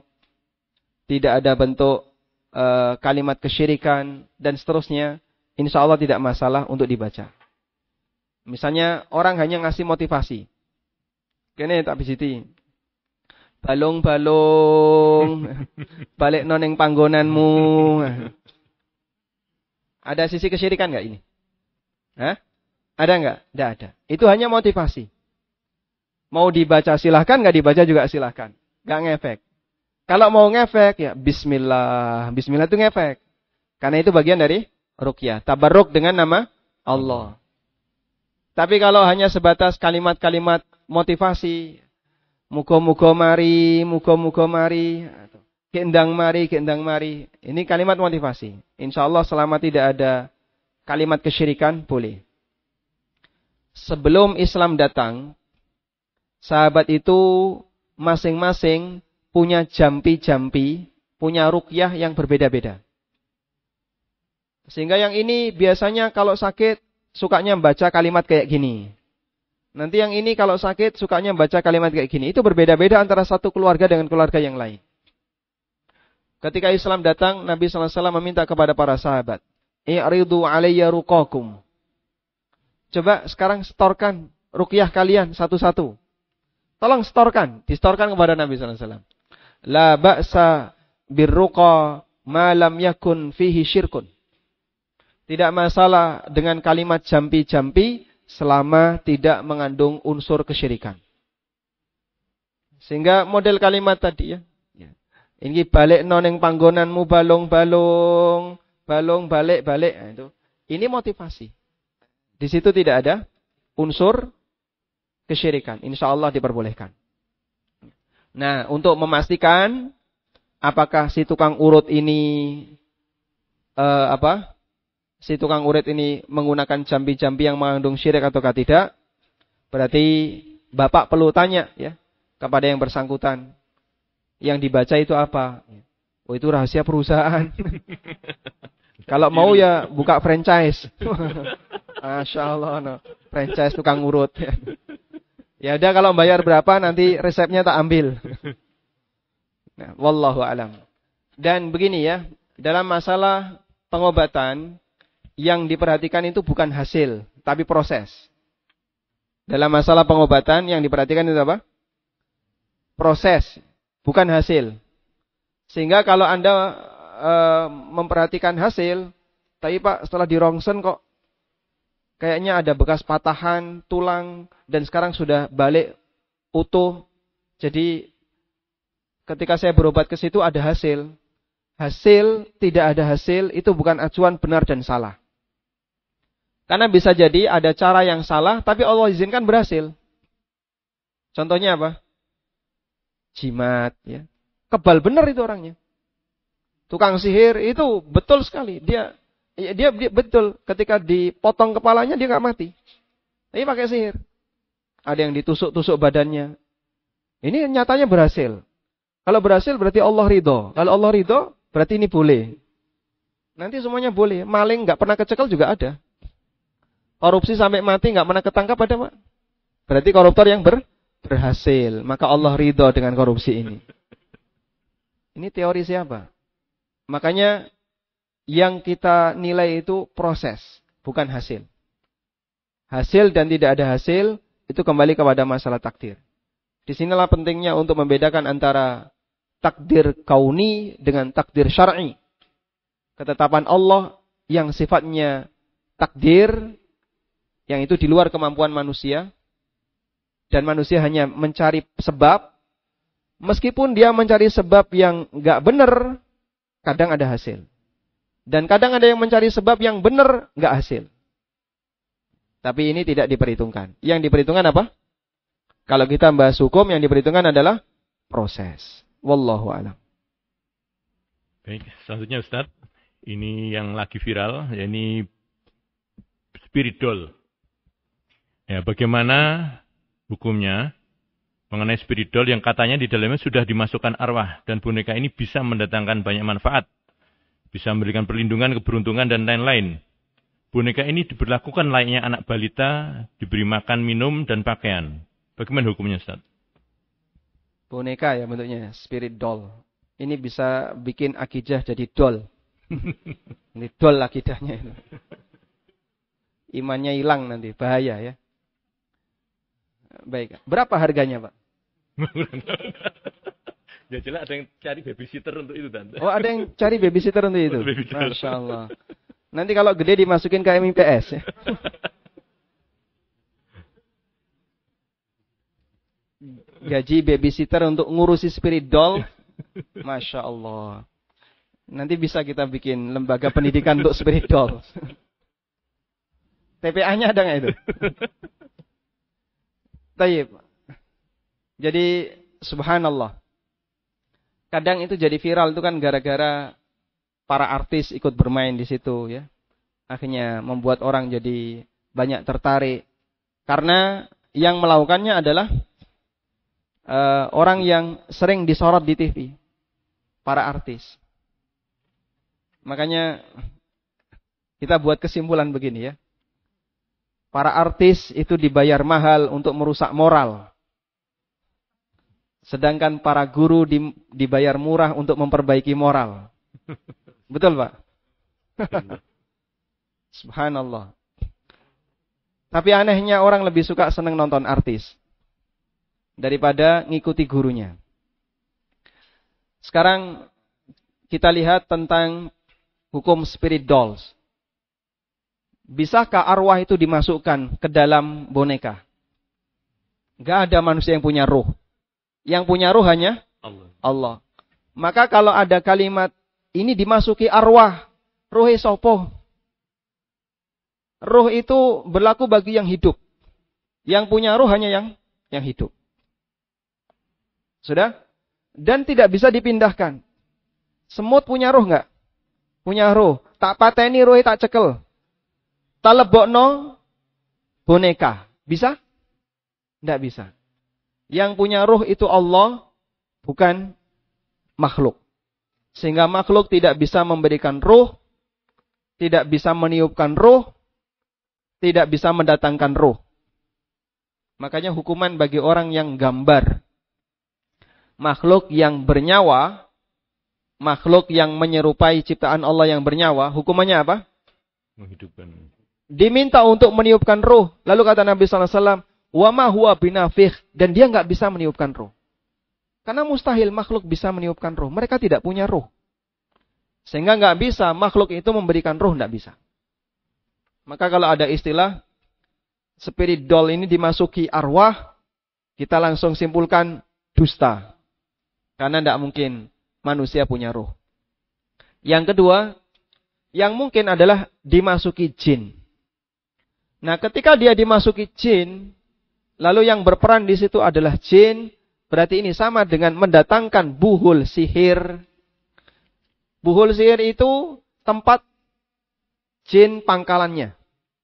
Tidak ada bentuk Eh, kalimat kesyirikan dan seterusnya, insya Allah tidak masalah untuk dibaca. Misalnya orang hanya ngasih motivasi. Kene tak bisiti. Balung-balung, balik noneng panggonanmu. Ada sisi kesyirikan nggak ini? Hah? Ada nggak? Tidak ada. Itu hanya motivasi. Mau dibaca silahkan, nggak dibaca juga silahkan. Gak ngefek. Kalau mau ngefek ya bismillah. Bismillah itu ngefek. Karena itu bagian dari rukyah. Tabarruk dengan nama Allah. Tapi kalau hanya sebatas kalimat-kalimat motivasi, muko-muko mari, muko-muko mari, keendang mari, keendang mari. Ini kalimat motivasi. Insya Allah selama tidak ada kalimat kesyirikan, boleh. Sebelum Islam datang, sahabat itu masing-masing punya jampi-jampi, punya rukyah yang berbeda-beda. Sehingga yang ini biasanya kalau sakit sukanya membaca kalimat kayak gini. Nanti yang ini kalau sakit sukanya membaca kalimat kayak gini. Itu berbeda-beda antara satu keluarga dengan keluarga yang lain. Ketika Islam datang, Nabi SAW meminta kepada para sahabat. I'ridu alaiya rukakum. Coba sekarang setorkan rukyah kalian satu-satu. Tolong setorkan, distorkan kepada Nabi SAW la ba'sa birruqa ma lam yakun fihi syirkun. Tidak masalah dengan kalimat jampi-jampi selama tidak mengandung unsur kesyirikan. Sehingga model kalimat tadi ya. ya. Ini balik noneng panggonanmu balong-balong, balung-balung, balik balik Nah, itu. Ini motivasi. Di situ tidak ada unsur kesyirikan. Insya Allah diperbolehkan. Nah, untuk memastikan apakah si tukang urut ini uh, apa? Si tukang urut ini menggunakan jambi-jambi yang mengandung syirik atau tidak? Berarti bapak perlu tanya ya kepada yang bersangkutan. Yang dibaca itu apa? Oh, itu rahasia perusahaan. Kalau iya, mau iya. ya buka franchise. Masya Allah, franchise tukang urut. Ya udah kalau bayar berapa nanti resepnya tak ambil. Nah, wallahu alam. Dan begini ya, dalam masalah pengobatan yang diperhatikan itu bukan hasil, tapi proses. Dalam masalah pengobatan yang diperhatikan itu apa? Proses, bukan hasil. Sehingga kalau Anda e, memperhatikan hasil, tapi Pak setelah dirongsen kok kayaknya ada bekas patahan tulang dan sekarang sudah balik utuh. Jadi ketika saya berobat ke situ ada hasil. Hasil tidak ada hasil itu bukan acuan benar dan salah. Karena bisa jadi ada cara yang salah tapi Allah izinkan berhasil. Contohnya apa? Jimat ya. Kebal benar itu orangnya. Tukang sihir itu betul sekali dia Ya, dia, dia betul ketika dipotong kepalanya dia nggak mati. Ini pakai sihir. Ada yang ditusuk-tusuk badannya. Ini nyatanya berhasil. Kalau berhasil berarti Allah ridho. Kalau Allah ridho berarti ini boleh. Nanti semuanya boleh. Maling nggak pernah kecekel juga ada. Korupsi sampai mati nggak pernah ketangkap ada pak. Berarti koruptor yang ber berhasil. Maka Allah ridho dengan korupsi ini. Ini teori siapa? Makanya yang kita nilai itu proses, bukan hasil. Hasil dan tidak ada hasil itu kembali kepada masalah takdir. Disinilah pentingnya untuk membedakan antara takdir kauni dengan takdir syar'i. Ketetapan Allah yang sifatnya takdir yang itu di luar kemampuan manusia dan manusia hanya mencari sebab meskipun dia mencari sebab yang nggak benar kadang ada hasil dan kadang ada yang mencari sebab yang benar, nggak hasil. Tapi ini tidak diperhitungkan. Yang diperhitungkan apa? Kalau kita membahas hukum, yang diperhitungkan adalah proses. Wallahu alam. Baik, selanjutnya Ustaz. Ini yang lagi viral, ya ini spiritual. Ya, bagaimana hukumnya mengenai spiritual yang katanya di dalamnya sudah dimasukkan arwah dan boneka ini bisa mendatangkan banyak manfaat bisa memberikan perlindungan, keberuntungan, dan lain-lain. Boneka ini diberlakukan layaknya anak balita, diberi makan, minum, dan pakaian. Bagaimana hukumnya, Ustaz? Boneka ya bentuknya, spirit doll. Ini bisa bikin akidah jadi doll. Ini doll akidahnya itu. Imannya hilang nanti, bahaya ya. Baik, berapa harganya Pak? Ya jelas ada yang cari babysitter untuk itu Tante. Oh ada yang cari babysitter untuk itu? Masya Allah. Nanti kalau gede dimasukin ke MIPS ya. Gaji babysitter untuk ngurusi spirit doll. Masya Allah. Nanti bisa kita bikin lembaga pendidikan untuk spirit doll. TPA-nya ada nggak itu? Tayyip. Jadi subhanallah kadang itu jadi viral itu kan gara-gara para artis ikut bermain di situ ya. Akhirnya membuat orang jadi banyak tertarik karena yang melakukannya adalah uh, orang yang sering disorot di TV, para artis. Makanya kita buat kesimpulan begini ya. Para artis itu dibayar mahal untuk merusak moral. Sedangkan para guru dibayar murah untuk memperbaiki moral. Betul, Pak? Subhanallah. Tapi anehnya orang lebih suka seneng nonton artis daripada ngikuti gurunya. Sekarang kita lihat tentang hukum spirit dolls. Bisakah arwah itu dimasukkan ke dalam boneka? Gak ada manusia yang punya ruh. Yang punya ruh hanya Allah. Allah. Maka kalau ada kalimat ini dimasuki arwah, ruh esopo. Ruh itu berlaku bagi yang hidup. Yang punya ruh hanya yang yang hidup. Sudah? Dan tidak bisa dipindahkan. Semut punya ruh nggak? Punya ruh. Tak pateni ruh e tak cekel. Tak lebokno boneka. Bisa? Tidak bisa. Yang punya ruh itu Allah, bukan makhluk. Sehingga makhluk tidak bisa memberikan ruh, tidak bisa meniupkan ruh, tidak bisa mendatangkan ruh. Makanya hukuman bagi orang yang gambar. Makhluk yang bernyawa, makhluk yang menyerupai ciptaan Allah yang bernyawa, hukumannya apa? Menghidupkan. Diminta untuk meniupkan ruh. Lalu kata Nabi SAW, Wama huwa binafih. Dan dia nggak bisa meniupkan roh. Karena mustahil makhluk bisa meniupkan roh. Mereka tidak punya roh. Sehingga nggak bisa makhluk itu memberikan roh. Nggak bisa. Maka kalau ada istilah spirit doll ini dimasuki arwah, kita langsung simpulkan dusta. Karena tidak mungkin manusia punya roh. Yang kedua, yang mungkin adalah dimasuki jin. Nah, ketika dia dimasuki jin, Lalu yang berperan di situ adalah jin. Berarti ini sama dengan mendatangkan buhul sihir. Buhul sihir itu tempat jin pangkalannya.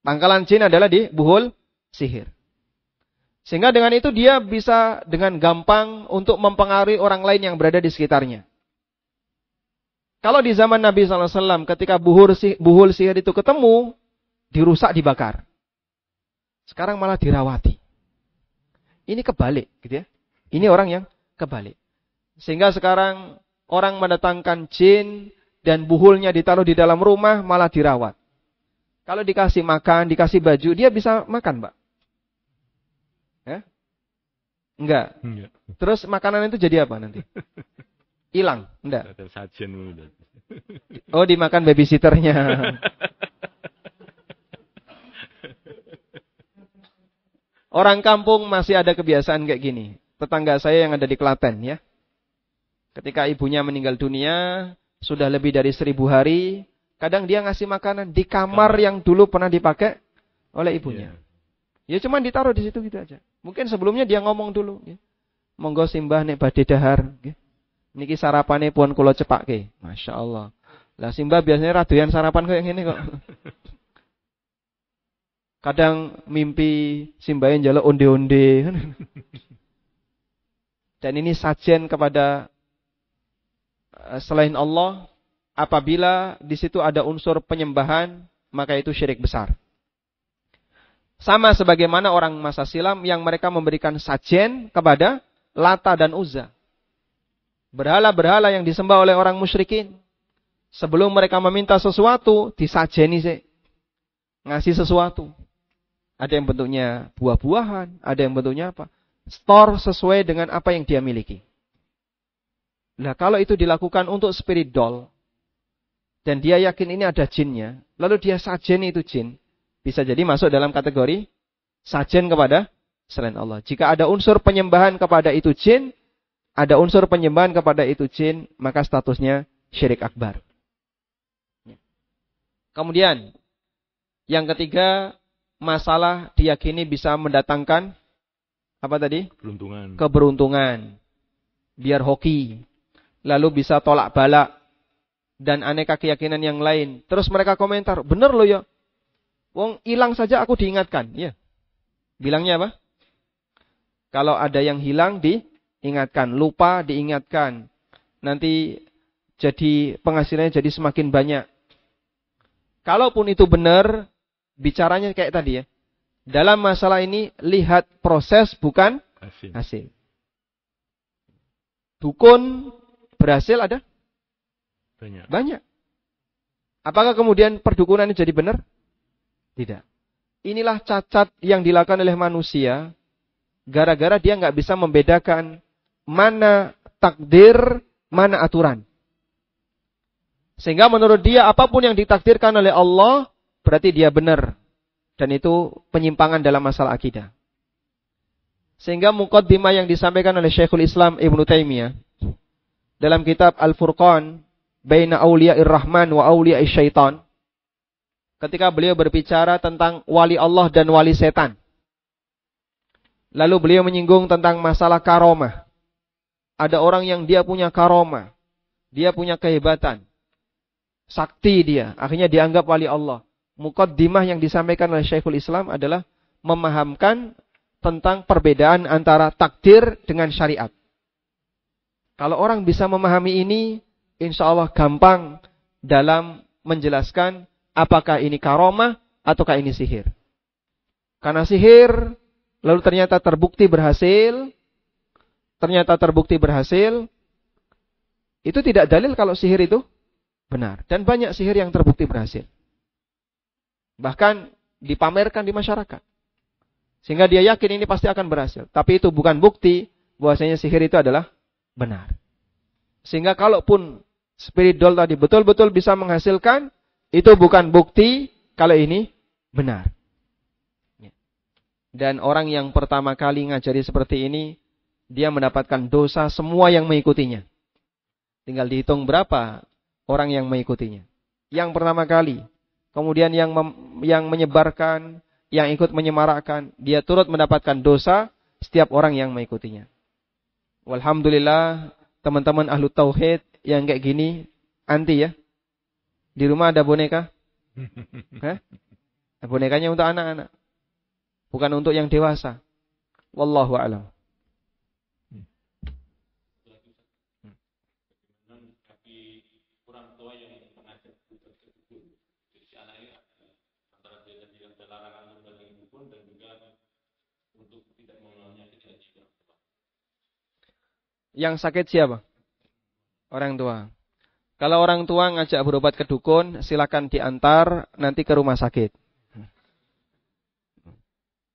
Pangkalan jin adalah di buhul sihir. Sehingga dengan itu dia bisa dengan gampang untuk mempengaruhi orang lain yang berada di sekitarnya. Kalau di zaman Nabi SAW ketika buhul, sihir, buhul sihir itu ketemu, dirusak, dibakar. Sekarang malah dirawati. Ini kebalik, gitu ya. Ini orang yang kebalik. Sehingga sekarang orang mendatangkan jin dan buhulnya ditaruh di dalam rumah malah dirawat. Kalau dikasih makan, dikasih baju, dia bisa makan, Pak. Ya? Enggak. Terus makanan itu jadi apa nanti? Hilang, enggak? Oh, dimakan babysitternya. Orang kampung masih ada kebiasaan kayak gini. Tetangga saya yang ada di Klaten ya. Ketika ibunya meninggal dunia, sudah lebih dari seribu hari, kadang dia ngasih makanan di kamar yang dulu pernah dipakai oleh ibunya. Iya. Ya cuman ditaruh di situ gitu aja. Mungkin sebelumnya dia ngomong dulu. Ya. Monggo simbah nek badhe dahar. Ya. Niki sarapane pun kulo cepakke, Masya Allah. Lah simbah biasanya radoyan sarapan yang ini kok. Kadang mimpi simbayan jalo onde-onde. Dan ini sajian kepada eh, selain Allah. Apabila di situ ada unsur penyembahan, maka itu syirik besar. Sama sebagaimana orang masa silam yang mereka memberikan sajen kepada Lata dan Uzza. Berhala-berhala yang disembah oleh orang musyrikin. Sebelum mereka meminta sesuatu, disajeni sih. Ngasih sesuatu. Ada yang bentuknya buah-buahan, ada yang bentuknya apa? Store sesuai dengan apa yang dia miliki. Nah, kalau itu dilakukan untuk spirit doll, dan dia yakin ini ada jinnya, lalu dia sajen itu jin, bisa jadi masuk dalam kategori sajen kepada selain Allah. Jika ada unsur penyembahan kepada itu jin, ada unsur penyembahan kepada itu jin, maka statusnya syirik akbar. Ya. Kemudian, yang ketiga, masalah diyakini bisa mendatangkan apa tadi? Keberuntungan. Keberuntungan. Biar hoki. Lalu bisa tolak balak dan aneka keyakinan yang lain. Terus mereka komentar, bener loh ya. Wong hilang saja aku diingatkan. Ya. Bilangnya apa? Kalau ada yang hilang diingatkan, lupa diingatkan. Nanti jadi penghasilannya jadi semakin banyak. Kalaupun itu benar, bicaranya kayak tadi ya. Dalam masalah ini lihat proses bukan hasil. hasil. Dukun berhasil ada? Banyak. Banyak. Apakah kemudian perdukunan ini jadi benar? Tidak. Inilah cacat yang dilakukan oleh manusia gara-gara dia nggak bisa membedakan mana takdir, mana aturan. Sehingga menurut dia apapun yang ditakdirkan oleh Allah berarti dia benar. Dan itu penyimpangan dalam masalah akidah. Sehingga mukaddimah yang disampaikan oleh Syekhul Islam Ibnu Taimiyah dalam kitab Al-Furqan Baina Aulia Rahman wa Aulia Syaitan ketika beliau berbicara tentang wali Allah dan wali setan. Lalu beliau menyinggung tentang masalah karomah. Ada orang yang dia punya karomah. Dia punya kehebatan. Sakti dia. Akhirnya dianggap wali Allah mukaddimah yang disampaikan oleh Syekhul Islam adalah memahamkan tentang perbedaan antara takdir dengan syariat. Kalau orang bisa memahami ini, insya Allah gampang dalam menjelaskan apakah ini karomah ataukah ini sihir. Karena sihir, lalu ternyata terbukti berhasil, ternyata terbukti berhasil, itu tidak dalil kalau sihir itu benar. Dan banyak sihir yang terbukti berhasil. Bahkan dipamerkan di masyarakat. Sehingga dia yakin ini pasti akan berhasil. Tapi itu bukan bukti bahwasanya sihir itu adalah benar. Sehingga kalaupun spirit doll tadi betul-betul bisa menghasilkan, itu bukan bukti kalau ini benar. Ya. Dan orang yang pertama kali ngajari seperti ini, dia mendapatkan dosa semua yang mengikutinya. Tinggal dihitung berapa orang yang mengikutinya. Yang pertama kali kemudian yang mem, yang menyebarkan, yang ikut menyemarakkan, dia turut mendapatkan dosa setiap orang yang mengikutinya. Walhamdulillah, teman-teman ahlu tauhid yang kayak gini anti ya. Di rumah ada boneka? Hah? Bonekanya untuk anak-anak. Bukan untuk yang dewasa. Wallahu a'lam. Yang sakit siapa? Orang tua. Kalau orang tua ngajak berobat ke dukun, silakan diantar nanti ke rumah sakit.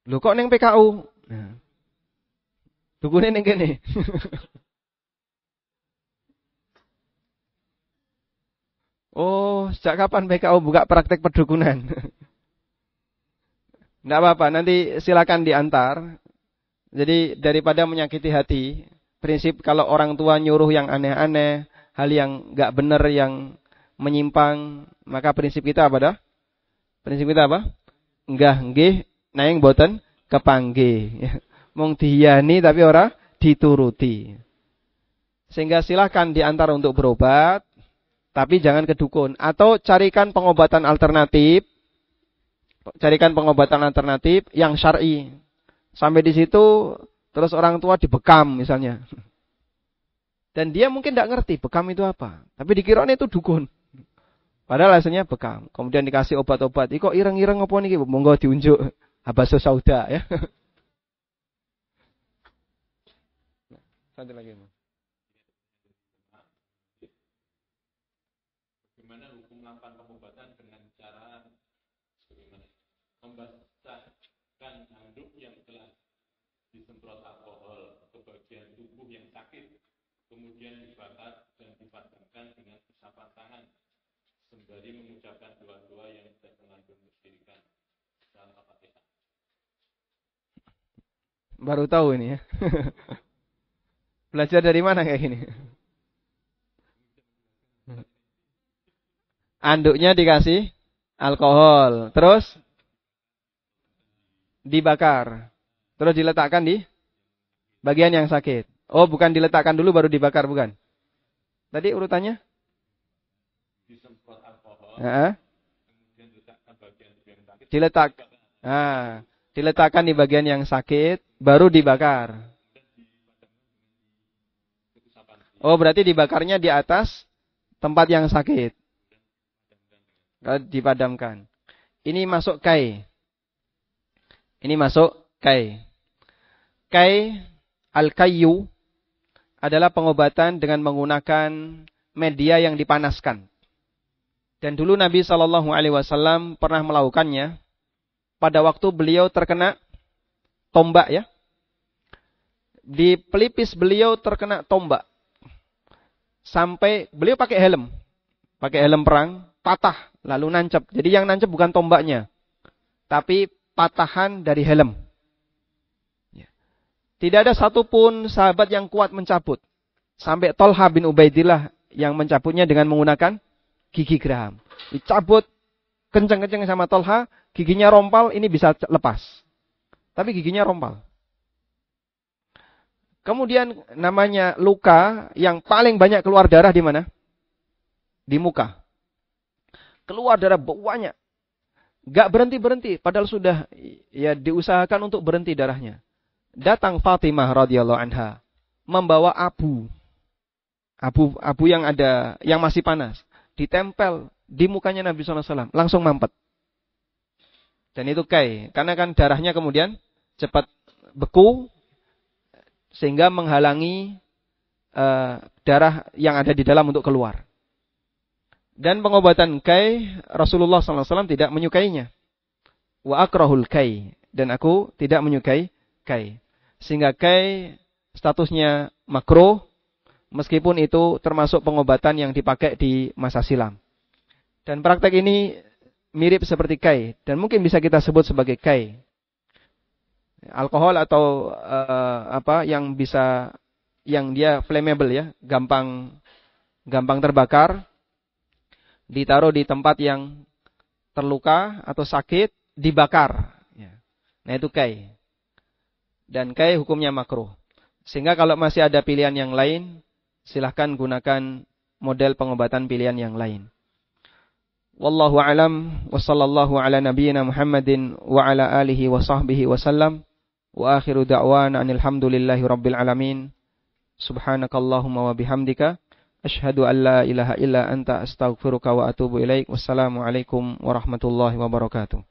Lu kok neng PKU? Nah. Dukunnya neng gini. Oh, sejak kapan PKU buka praktek perdukunan? Tidak apa-apa, nanti silakan diantar. Jadi daripada menyakiti hati, prinsip kalau orang tua nyuruh yang aneh-aneh, hal yang nggak benar, yang menyimpang, maka prinsip kita apa dah? Prinsip kita apa? Enggak nggih, naik boten kepangge. Mung dihiani tapi orang dituruti. Sehingga silahkan diantar untuk berobat, tapi jangan kedukun Atau carikan pengobatan alternatif, carikan pengobatan alternatif yang syari. Sampai di situ Terus orang tua dibekam misalnya. Dan dia mungkin tidak ngerti bekam itu apa. Tapi dikira itu dukun. Padahal hasilnya bekam. Kemudian dikasih obat-obat. Iko ireng-ireng apa ini? Monggo diunjuk. Habaso sauda ya. Satu lagi. Mas. Bagaimana hukum melakukan pengobatan dengan cara Membantu disemprot alkohol ke bagian tubuh yang sakit, kemudian dibakar dan dipadamkan dengan usapan tangan, sembari mengucapkan doa-doa yang tidak mengandung kesyirikan dalam Al-Fatihah. Baru tahu ini ya. Belajar dari mana kayak gini? Anduknya dikasih alkohol, terus dibakar, terus diletakkan di bagian yang sakit. Oh, bukan diletakkan dulu baru dibakar, bukan? Tadi urutannya? diletakkan Diletak. Ah, diletakkan di bagian yang sakit, baru dibakar. Oh, berarti dibakarnya di atas tempat yang sakit. Kalau Dipadamkan. Ini masuk kai. Ini masuk kai. Kai Al-kayu adalah pengobatan dengan menggunakan media yang dipanaskan. Dan dulu Nabi Shallallahu Alaihi Wasallam pernah melakukannya pada waktu beliau terkena tombak ya. Di pelipis beliau terkena tombak. Sampai beliau pakai helm. Pakai helm perang, patah, lalu nancep. Jadi yang nancep bukan tombaknya. Tapi patahan dari helm. Tidak ada satupun sahabat yang kuat mencabut. Sampai Tolha bin Ubaidillah yang mencabutnya dengan menggunakan gigi geraham. Dicabut kenceng-kenceng sama Tolha, giginya rompal, ini bisa lepas. Tapi giginya rompal. Kemudian namanya luka yang paling banyak keluar darah di mana? Di muka. Keluar darah banyak. Gak berhenti-berhenti, padahal sudah ya diusahakan untuk berhenti darahnya datang Fatimah radhiyallahu anha membawa abu. Abu abu yang ada yang masih panas ditempel di mukanya Nabi SAW langsung mampet. Dan itu kai karena kan darahnya kemudian cepat beku sehingga menghalangi uh, darah yang ada di dalam untuk keluar. Dan pengobatan kai Rasulullah SAW tidak menyukainya. Wa akrahul kai dan aku tidak menyukai kai. Sehingga kai statusnya makro, meskipun itu termasuk pengobatan yang dipakai di masa silam. Dan praktek ini mirip seperti kai dan mungkin bisa kita sebut sebagai kai. Alkohol atau uh, apa yang bisa yang dia flammable ya, gampang gampang terbakar ditaruh di tempat yang terluka atau sakit dibakar. Ya. Nah itu kai. Dan kai hukumnya makruh. Sehingga kalau masih ada pilihan yang lain, silahkan gunakan model pengobatan pilihan yang lain. Wallahu alam wa sallallahu ala nabiyyina Muhammadin wa ala alihi wa sahbihi wa sallam wa akhiru da'wana alhamdulillahi rabbil alamin. Subhanakallahumma wa bihamdika Ashhadu an la ilaha illa anta astaghfiruka wa atubu ilaik. Wassalamu alaikum warahmatullahi wabarakatuh.